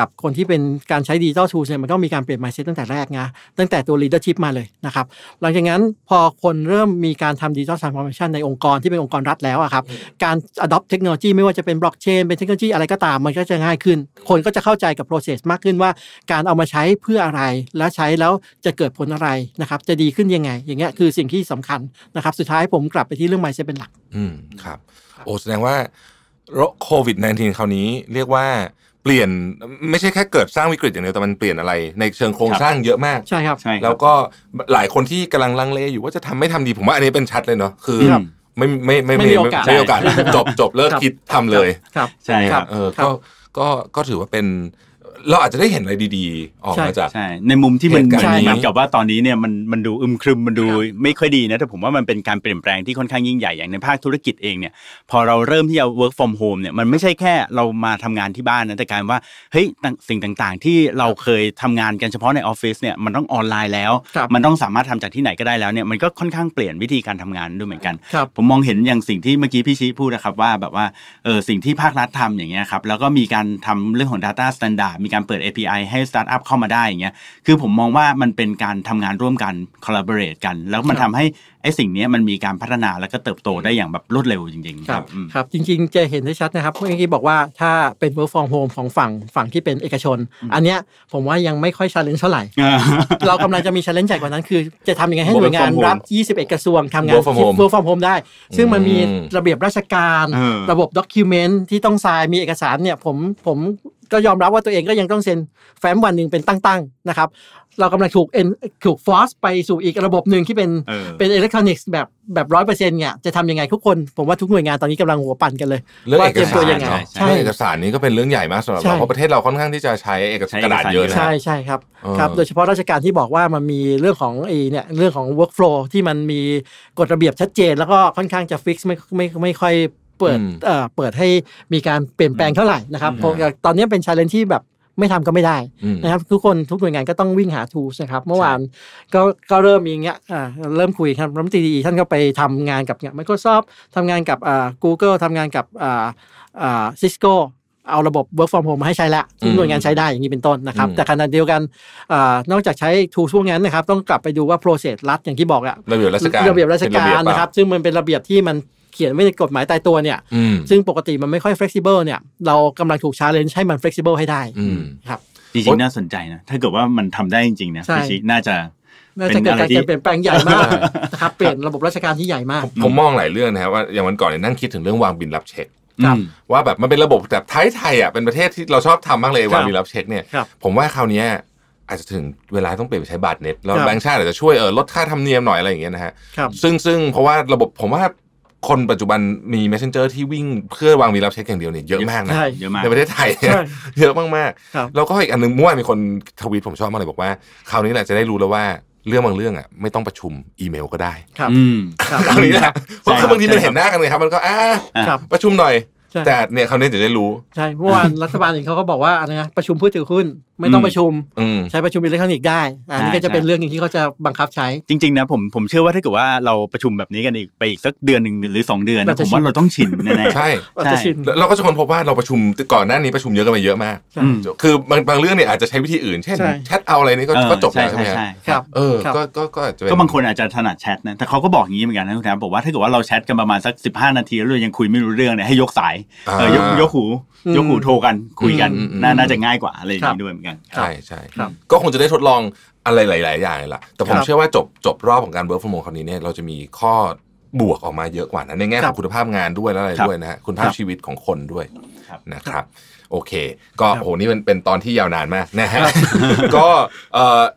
กับคนที่เป็นการใช้ดิจิทัลทูเนี่ยมันต้องมีการเปลี่ยน mindset ตั้งแต่แรกนะตั้งแต่ตัว leadership มาเลยนะครับ หลังจากนั้นพอคนเริ่มมีการทำดิจิทัลทรานส์ฟอร์เมชันในองค์กรที่เป็นองค์กรรัฐแล้วครับการ adopt เทคโนโลยีไม่ว่าจะเป็นบล็อกเชนเป็นเทคโนโลยีอะไรก็ตาม มันก็จะง่ายขึ้น คนก็จะเข้าใจกับ process มากขึ้นว่า การเอามาใช้เพื่ออะไร และใช้แล้วจะเกิดผลอะไรนะครับจะดีขึ้นยังไงอย่างเงี้ยคือสิ่งที่สำคัญนะครับ สุดท้ายผมกลับไปที่เรื่อง mindset เป็นหลัก อืมครับโอ้แสดงว่าโรคโควิด -19 คราวนี้เรียกว่าเปลี่ยนไม่ใช่แค่เกิดสร้างวิกฤตอย่างเดียว แต่มันเปลี่ยนอะไรในเชิงโครงสร้างเยอะมากใช่ครับใช่แล้วก็หลายคนที่กำลังลังเลอยู่ว่าจะทำไม่ทำดีผมว่าอันนี้เป็นชัดเลยเนาะคือ ไม่ไม่ไม่ไม่มีโอกาสจบจบเลิกคิดทำเลย ครับใช่ครับเออก็ก็ก็ถือว่าเป็นเราอาจจะได้เห็นอะไรดีๆออกมาจากใช่ในมุมที่มันเหมือนกับว่าตอนนี้เนี่ยมันมันดูอึมครึมมันดูไม่ค่อยดีนะแต่ผมว่ามันเป็นการเปลี่ยนแปลงที่ค่อนข้างยิ่งใหญ่อย่างในภาคธุรกิจเองเนี่ยพอเราเริ่มที่จะ work from home เนี่ยมันไม่ใช่แค่เรามาทำงานที่บ้านนะแต่การว่าเฮ้ยสิ่งต่างๆที่เราเคยทำงานกันเฉพาะในออฟฟิศเนี่ยมันต้องออนไลน์แล้ว มันต้องสามารถทำจากที่ไหนก็ได้แล้วเนี่ยมันก็ค่อนข้างเปลี่ยนวิธีการทำงานด้วยเหมือนกันผมมองเห็นอย่างสิ่งที่เมื่อกี้พี่ชี้พูดนะครับว่าแบบว่าเออสิ่งที่ภาครัฐทำอย่างเงี้ยครับแล้วก็มีการทำเรื่องของ Data Standard มีการเปิด API ให้สตาร์ทอัพเข้ามาได้อย่างเงี้ย คือผมมองว่ามันเป็นการทำงานร่วมกัน collaborate กัน แล้วมันทำให้ไอ้สิ่งนี้มันมีการพัฒนาแล้วก็เติบโตได้อย่างแบบรวดเร็วจริงๆ ครับ ครับ จริงๆ จะเห็นได้ชัดนะครับเมื่อกี้บอกว่าถ้าเป็น work from home ของฝั่งฝั่งที่เป็นเอกชน อันเนี้ยผมว่ายังไม่ค่อยช l เลน g e เท่าไหร่ เรากำลังจะมีช l เลน g e ใหญ่กว่านั้น คือจะทำยังไงให้หน่วยงานรับ21กระทรวงทำงาน work from home ได้ ซึ่งมันมีระเบียบราชการ ระบบด็อกิวเมนต์ที่ต้องสายมีเอกสารเนี่ยผมผมก็ยอมรับว่าตัวเองก็ยังต้องเซ็น แฟ้มวันหนึ่งเป็นตั้งๆนะครับเรากำลังถูกเอ็นถูกฟอสไปสู่อีกระบบหนึ่งที่เป็นเป็นอิเล็กทรอนิกส์แบบแบบร้อยเปอร์เซ็นต์เนี่ยจะทำยังไงทุกคน ผมว่าทุกหน่วยงานตอนนี้กำลังหัวปั่นกันเลยเรื่องเอกสารยังไงใช่เอกสารนี้ก็เป็นเรื่องใหญ่มากสำหรับเราเพราะประเทศเราค่อนข้างที่จะใช้เอกสารกระดาษเยอะนะใช่ใช่ครับครับ โดยเฉพาะราชการที่บอกว่ามันมีเรื่องของไอ้เนี่ยเรื่องของ workflow ที่มันมีกฎระเบียบชัดเจน แล้วก็ค่อนข้างจะฟิกซ์ไม่ไม่ไม่ค่อยเปิดเอ่อ เปิดให้มีการเปลี่ยนแปลงเท่าไหร่นะครับตอนนี้เป็นชาเลนจ์ที่แบบไม่ทำก็ไม่ได้นะครับทุกคนทุกหน่วยงานก็ต้องวิ่งหาทูสนะครับเมื่อวานก็ก็เริ่มมีเงี้ยอ่าเริ่มคุยครับรัฐมนตรีท่านก็ไปทำงานกับเงี้ยไม c r o s อ f ทำงานกับอ่ากูเกิลทำงานกับอ่าอ่าซิสโกเอาระบบ work f r ฟ m home มาให้ใช้ละทุกหน่วยงานใช้ได้อย่างนี้เป็นต้นนะครับแต่ขณะเดียวกันนอกจากใช้ทูช่วงนั้นนะครับต้องกลับไปดูว่า process รัฐอย่างที่บอกอะระเบียบราชการระเบียบราชการนะครับซึ่งมันเป็นระเบียบที่มันเขียนไว้ในกฎหมายตายตัวเนี่ย ซึ่งปกติมันไม่ค่อยเฟ็กซิเบิลเนี่ยเรา กำลังถูกชาเลนจ์ให้มันเฟ็กซิเบิลให้ได้ครับจริงๆ น่าสนใจนะ ถ้าเกิดว่ามันทำได้จริงๆนะพี่ชิน่าจะน่าจะเกิดการเปลี่ยนแปลงใหญ่มากนะครับ เปลี่ยนระบบราชการที่ใหญ่มาก ผมมองหลายเรื่องนะครับว่าอย่างวันก่อนเนี่ยนั่งคิดถึงเรื่องวางบินรับเช็คว่าแบบมันเป็นระบบแบบไทยๆอ่ะเป็นประเทศที่เราชอบทำมากเลยวางบินรับเช็คเนี่ย ผมว่าคราวนี้อาจจะถึงเวลาต้องเปลี่ยนไปใช้บัตรเน็ตแล้วแบงค์ชาติอาจจะช่วยเออลดค่าธรรมเนียมหน่อยอะไรอย่างเงี้ยนะฮะซึ่งซึ่งเพราะว่าระบบผมว่าคนปัจจุบันมี messenger ที่วิ่งเพื่อวางวีรับเช็คอย่างเดียวเนี่ยเยอะมากนะยในประเทศไทย เยอะมากมกแล้วก็อีกอันนึงเมื่อวานมีคนทวีตผมชอบมากเลย บอกว่า คราวนี้แหละจะได้รู้แล้วว่าเรื่องบางเรื่องอ่ะไม่ต้องประชุมอีเมล ก็ได้ครับอืมคราวนี้แหละเพราะบางทีมันเห็นหน้ากันเลยครับมันก็อ่าประชุมหน่อย แต่เนี่ยคราวนี้จะได้รู้ ใช่เมื่อวานรัฐบาลเองเขาก็บอกว่าอะไรนะประชุมเพื่อถือหุ้นไม่ต้องประชุมใช้ประชุมอิเล็กทรอนิกส์ได้อันนี้ก็จะเป็นเรื่องนึงที่เขาจะบังคับใช้จริงๆนะผมผมเชื่อว่าถ้าเกิดว่าเราประชุมแบบนี้กันอีกไปอีกสักเดือนหนึ่งหรือ 2 เดือนผมว่าเราต้องชินแน่ๆใช่เราก็จะคนพบว่าเราประชุมก่อนหน้านี้ประชุมเยอะกันมาเยอะมากคือบางบางเรื่องเนี่ยอาจจะใช้วิธีอื่นเช่นแชทเอาอะไรนี่ก็จบแล้วใช่ไหมครับเออก็ก็ก็จะก็บางคนอาจจะถนัดแชทนะแต่เขาก็บอกอย่างนี้เหมือนกันนะคุณแทมบอกว่าถ้าเกิดว่าเราแชทกันประมาณสัก15 นาทีแล้วยังคุยไม่รู้เรื่องเนี่ยให้ยกสายยกหู ยกหูโทรกันคุยกันน่าจะง่ายกว่าอะไรอย่างนี้ด้วยเหมือนกันกันใช่ใช่ก็คงจะได้ทดลองอะไรหลายๆอย่างลยละแต่ผมเชื่อว่าจบจบรอบของการเวิร์กฟอร์มคราวนี้เนี่ยเราจะมีข้อบวกออกมาเยอะกว่านะในแง่ของคุณภาพงานด้วยแล้วอะไรด้วยนะฮะคุณภาพชีวิตของคนด้วยนะครับ โอเค ก็โหนี่เป็นเป็นตอนที่ยาวนานมากนะฮะก็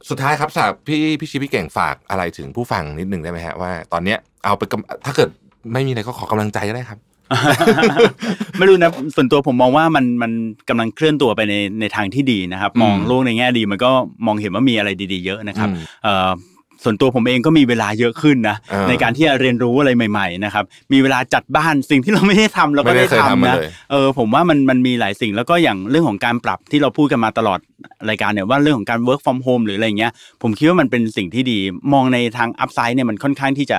สุดท้ายครับสาบพี่พี่ชีพี่เก่งฝากอะไรถึงผู้ฟังนิดนึงได้ไหมฮะว่า ตอนเนี้ยเอาไปถ้าเกิดไม่มีอะไรก็ขอกำลังใจก็ได้ครับไม่รู้นะส่วนตัวผมมองว่ามันมันกำลังเคลื่อนตัวไปในในทางที่ดีนะครับ มองโลกในแง่ดีมันก็มองเห็นว่ามีอะไรดี ๆเยอะนะครับส่วนตัวผมเองก็มีเวลาเยอะขึ้นนะในการที่จะเรียนรู้อะไรใหม่ๆ นะครับ มีเวลาจัดบ้านสิ่งที่เราไม่ได้ทำเราก็ได้ทำนะเออผมว่ามันมันมีหลายสิ่งแล้วก็อย่างเรื่องของการปรับที่เราพูดกันมาตลอดรายการเนี่ยว่าเรื่องของการ work from home หรืออะไรเงี้ย ผมคิดว่ามันเป็นสิ่งที่ดี มองในทางอัพไซด์เนี่ยมันค่อนข้างที่จะ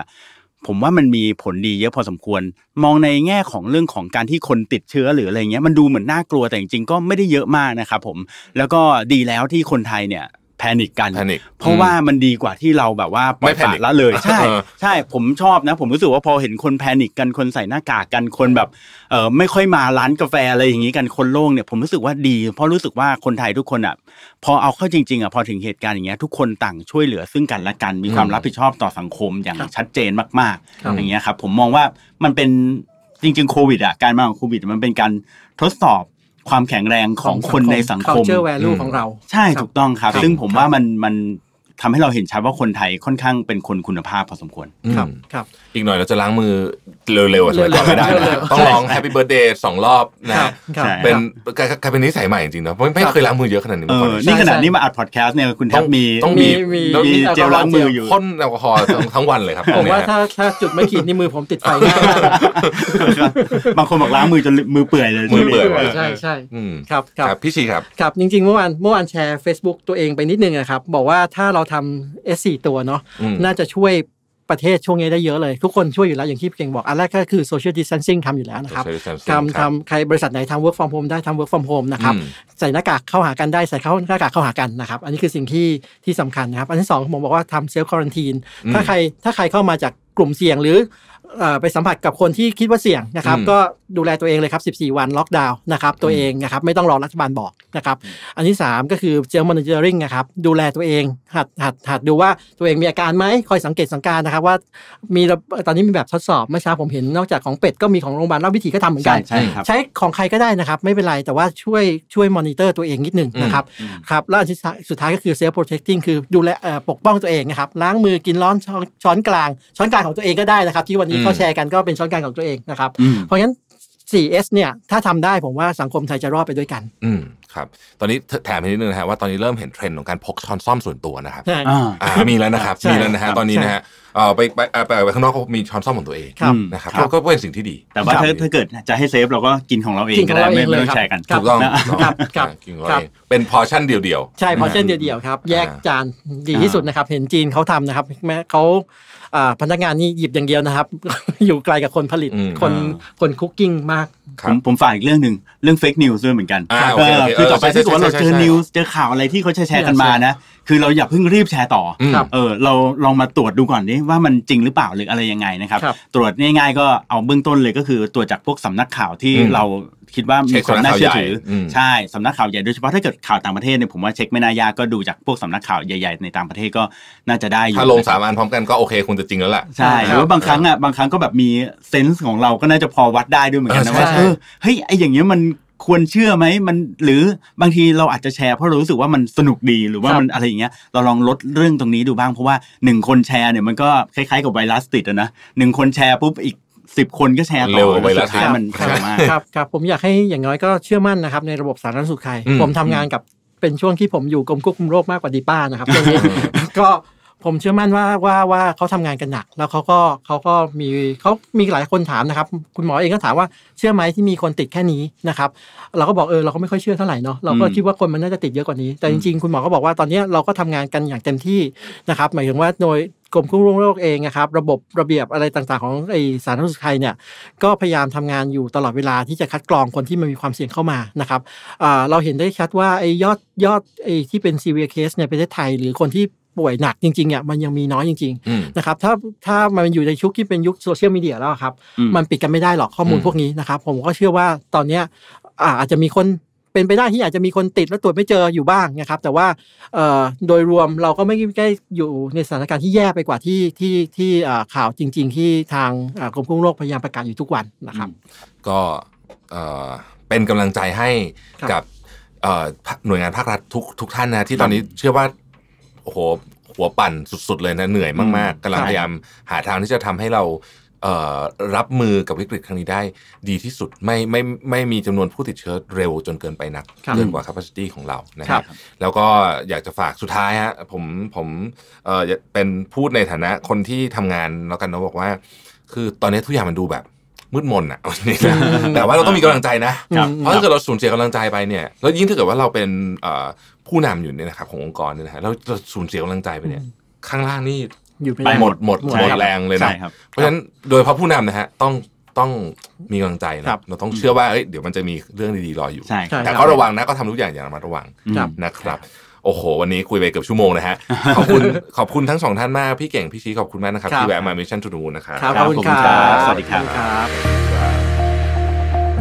ผมว่ามันมีผลดีเยอะพอสมควร มองในแง่ของเรื่องของการที่คนติดเชื้อหรืออะไรเงี้ย มันดูเหมือนน่ากลัวแต่จริงๆก็ไม่ได้เยอะมากนะครับผม แล้วก็ดีแล้วที่คนไทยเนี่ยแพนิคกันเพราะว่ามันดีกว่าที่เราแบบว่าปล่อยปละละเลย ใช่ใช่ผมชอบนะผมรู้สึกว่าพอเห็นคนแพนิคกันคนใส่หน้ากากกันคนแบบเออไม่ค่อยมาร้านกาแฟอะไรอย่างนี้กันคนโล่งเนี่ยผมรู้สึกว่าดีเพราะรู้สึกว่าคนไทยทุกคนอ่ะพอเอาเข้าจริงๆอ่ะพอถึงเหตุการณ์อย่างเงี้ยทุกคนต่างช่วยเหลือซึ่งกันและกันมีความรับผิดชอบต่อสังคมอย่างชัดเจนมากๆ อย่างเงี้ยครับผมมองว่ามันเป็นจริงๆโควิดอ่ะการมาของโควิดมันเป็นการทดสอบความแข็งแรงของคนในสังคม culture value ของเรา ใช่ถูกต้องครับ ซึ่งผมว่ามันมันทำให้เราเห็นชัดว่าคนไทยค่อนข้างเป็นคนคุณภาพพอสมควรครับครับอีกหน่อยเราจะล้างมือเร็วๆอ่ะไม่ได้ต้องลองแฮปปี้เบิร์ดเดย์สองรอบนะเป็นกลายเป็นนิสัยใหม่จริงๆนะไม่เคยล้างมือเยอะขนาดนี้มาก่อนนี่ขนาดนี้มาอัดพอดแคสต์เนี่ยคุณแทบมีต้องมีมีเจลล้างมืออยู่พ่นแอลกอฮอล์ทั้งวันเลยครับผมว่าถ้าถ้าจุดไม่ขีดนี่มือผมติดไฟง่ายบางคนบอกล้างมือจนมือเปื่อยเลยมือเปื่อยใช่ใช่ครับครับพี่ชีครับครับจริงๆเมื่อวานเมื่อวานแชร์เฟซบุ๊กตัวเองไปนิดนึงนะครับบอกว่าถ้าเราทำ S4 ตัวเนาะน่าจะช่วยประเทศช่วงนี้ได้เยอะเลย ทุกคนช่วยอยู่แล้วอย่างที่เก่งบอก อันแรกก็คือ social distancing ทำอยู่แล้วนะครับทำทำใครบริษัทไหนทำ work from home ได้ทำ work from home นะครับใส่หน้ากากเข้าหากันได้ใส่เข้าหน้ากากเข้าหากันนะครับ อันนี้คือสิ่งที่ที่สำคัญนะครับ อันที่สองผมบอกว่าทำ self quarantine ถ้าใครถ้าใครเข้ามาจากกลุ่มเสี่ยงหรือไปสัมผัสกับคนที่คิดว่าเสี่ยงนะครับก็ดูแลตัวเองเลยครับ 14 วันล็อกดาวน์นะครับตัวเองนะครับไม่ต้องรอรัฐบาลบอกนะครับอันที่3ก็คือเจลมอนิเตอร์ริงนะครับดูแลตัวเอง หัดหัดหัดดูว่าตัวเองมีอาการไหมคอยสังเกต สังการนะครับว่า มีตอนนี้มีแบบทดสอบเมื่อเช้าผมเห็น นอกจากของเป็ดก็มีของโรงพยาบาลราบวิถีก็ทำเหมือนกันใช่ใช้ของใครก็ได้นะครับไม่เป็นไรแต่ว่าช่วยช่วยมอนิเตอร์ตัวเองนิดหนึ่งนะครับครับแล้วสุดท้ายก็คือเซลล์โปรเทคติ้งคือดูแลปกป้องตัวเองนะครับล้างมือกินร้อนช้อนกลางช้อนกลางของตัวเองก็ได้นะครับ ที่วันนี้ที่เขาแชร์กันก็เป็นช้อนกลางของตัวเองนะครับ เพราะงั้น 4S เนี่ย ถ้าทำได้ผมว่าสังคมไทยจะรอดไปด้วยกัน อืมครับ ตอนนี้แถมนิดนึงนะฮะว่าตอนนี้เริ่มเห็นเทรนด์ของการพกช้อนซ่อมส่วนตัวนะครับ อ่า มีแล้วนะครับ มีแล้วนะฮะตอนนี้นะฮะเออไปไปไปข้างนอกเขามีช้อนซ่อมของตัวเองนะครับ ก็เป็นสิ่งที่ดี แต่ว่าถ้าถ้าเกิดจะให้เซฟเราก็กินของเราเองก็ได้ไม่ไมองแชร์กันถูกต้อง ครับครับกินของเราเองเป็นพอชั่นเดียวๆใช่พอชั่นเดียวๆครับ แยกจานดีที่สุดนะครับ เห็นจีนเขาทำนะครับแม้เขาพนักงานนี่หยิบอย่างเดียวนะครับ อยู่ไกลกับคนผลิตคนคนคุกกิ้งมากผมผมฝากอีกเรื่องหนึ่งเรื่องเฟกนิวส์ด้วยเหมือนกันคือต่อไปถ้าสมวตเราเจอนิวส์เจอข่าวอะไรที่เขาแชร์กันมานะคือเราอย่าเพิ่งรีบแชร์ต่อ เออเราลองมาตรวจดูก่อนนี่ว่ามันจริงหรือเปล่าหรืออะไรยังไงนะครับ ตรวจง่ายๆ ก็เอาเบื้องต้นเลย ก็คือตรวจจากพวกสำนักข่าวที่เราคิดว่ามีความน่าเชื่อถือ ใช่สำนักข่าวใหญ่โดยเฉพาะถ้าเกิดข่าวต่างประเทศเนี่ยผมว่าเช็คไม่น่ายากก็ดูจากพวกสำนักข่าวใหญ่ๆในต่างประเทศก็น่าจะได้อยู่ ถ้าลงสามอันพร้อมกันก็โอเคคงจะจริงแล้วล่ะใช่หรือว่าบางครั้งอ่ะบางครั้งก็แบบมีเซนส์ของเราก็น่าจะพอวัดได้ด้วยเหมือนกันนะว่าเฮ้ยไออย่างเงี้ยมันควรเชื่อไหมมันหรือบางทีเราอาจจะแชร์เพราะเรารู้สึกว่ามันสนุกดีหรือว่ามันอะไรอย่างเงี้ยเราลองลดเรื่องตรงนี้ดูบ้างเพราะว่าหนึ่งคนแชร์เนี่ยมันก็คล้ายๆกับไวรัสติดนะหนึ่งคนแชร์ปุ๊บอีกสิบคนก็แชร์ต่อไวรัสมันมากครับครับผมอยากให้อย่างน้อยก็เชื่อมั่นนะครับ ในระบบสาธารณสุขไทยผมทำงานกับเป็นช่วงที่ผมอยู่กรมควบคุมโรคมากกว่าดีป้านะครับตรงนี้ก็ผมเชื่อมั่นว่าว่าว่าเขาทำงานกันหนัก แล้วเขาก็เขาก็มีเขามีหลายคนถามนะครับ คุณหมอเองก็ถามว่าเชื่อไหมที่มีคนติดแค่นี้นะครับ เราก็บอกเออเราก็ไม่ค่อยเชื่อเท่าไหร่เนาะเราก็คิดว่าคนมันน่าจะติดเยอะกว่านี้ แต่จริงๆ คุณหมอก็บอกว่าตอนนี้เราก็ทำงานกันอย่างเต็มที่นะครับหมายถึงว่าโดยกรมควบคุมโรคเองนะครับ ระบบระเบียบอะไรต่างๆ ของไอสารณุสไทยเนี่ยก็พยายามทำงานอยู่ตลอดเวลาที่จะคัดกรองคนที่มันมีความเสี่ยงเข้ามานะครับเราเห็นได้ชัดว่าไอยอดยอดไอที่เป็นซีเ e ียสเนีในประเทศไทย หรือคนที่ป่วยหนักจริงๆเนี่ยมันยังมีน้อยจริงๆนะครับถ้าถ้ามันอยู่ในยุคที่เป็นยุคโซเชียลมีเดียแล้วครับ มันปิดกันไม่ได้หรอกข้อมูลพวกนี้นะครับ ผมก็เชื่อว่าตอนเนี้ยอาจจะมีคนเป็นไปได้ที่อาจจะมีคนติดแล้วตรวจไม่เจออยู่บ้างนะครับ แต่ว่าโดยรวมเราก็ไม่ได้อยู่ในสถานการณ์ที่แย่ไปกว่าที่ที่ที่ข่าวจริง ๆ ที่ทางกรมควบคุมโรคพยายามประกาศอยู่ทุกวันนะครับ ก็เป็นกำลังใจให้กับหน่วยงานภาครัฐทุกทุกท่านนะที่ตอนนี้เชื่อว่าโอ้โหหัวปั่นสุดๆเลยนะเหนื่อยมากๆกำลังพยายามหาทางที่จะทำให้เรารับมือกับวิกฤตครั้งนี้ได้ดีที่สุด ไม่ไม่ไม่มีจำนวนผู้ติดเชื้อเร็วจนเกินไปนักเกินกว่าแคปซิตี้ของเรานะครับ แล้วก็อยากจะฝากสุดท้ายฮะผมผมเป็นพูดในฐานะคนที่ทำงานแล้วกันเนาะบอกว่าคือตอนนี้ทุกอย่างมันดูแบบืดมนอ่ะแต่ว่าเราต้องมีกำลังใจนะเพราะถ้าเกิดเราสูญเสียกำลังใจไปเนี่ยแล้วยิ่งถ้าเกิดว่าเราเป็นผู้นำอยู่เนี่ยนะครับขององค์กรเนี่ยนะฮะเราสูญเสียกำลังใจไปเนี่ยข้างล่างนี่ไปหมดหมดหมดแรงเลยนะเพราะฉะนั้นโดยพระผู้นำนะฮะต้องต้องมีกำลังใจนะเราต้องเชื่อว่าเดี๋ยวมันจะมีเรื่องดีๆรออยู่ แต่ก็ระวังนะก็ทำทุกอย่างอย่างระมัดระวังนะครับโอ้โห วันนี้คุยไปเกือบชั่วโมงนะฮะขอบคุณขอบคุณทั้งสองท่านมาก พี่เก่ง พี่ชี้ขอบคุณมากนะครับ ที่แวะมามิชชั่นทูดูนะครับ ขอบคุณครับ สวัสดีครับ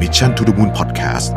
มิชชั่นทูดูมูนพอดแคสต์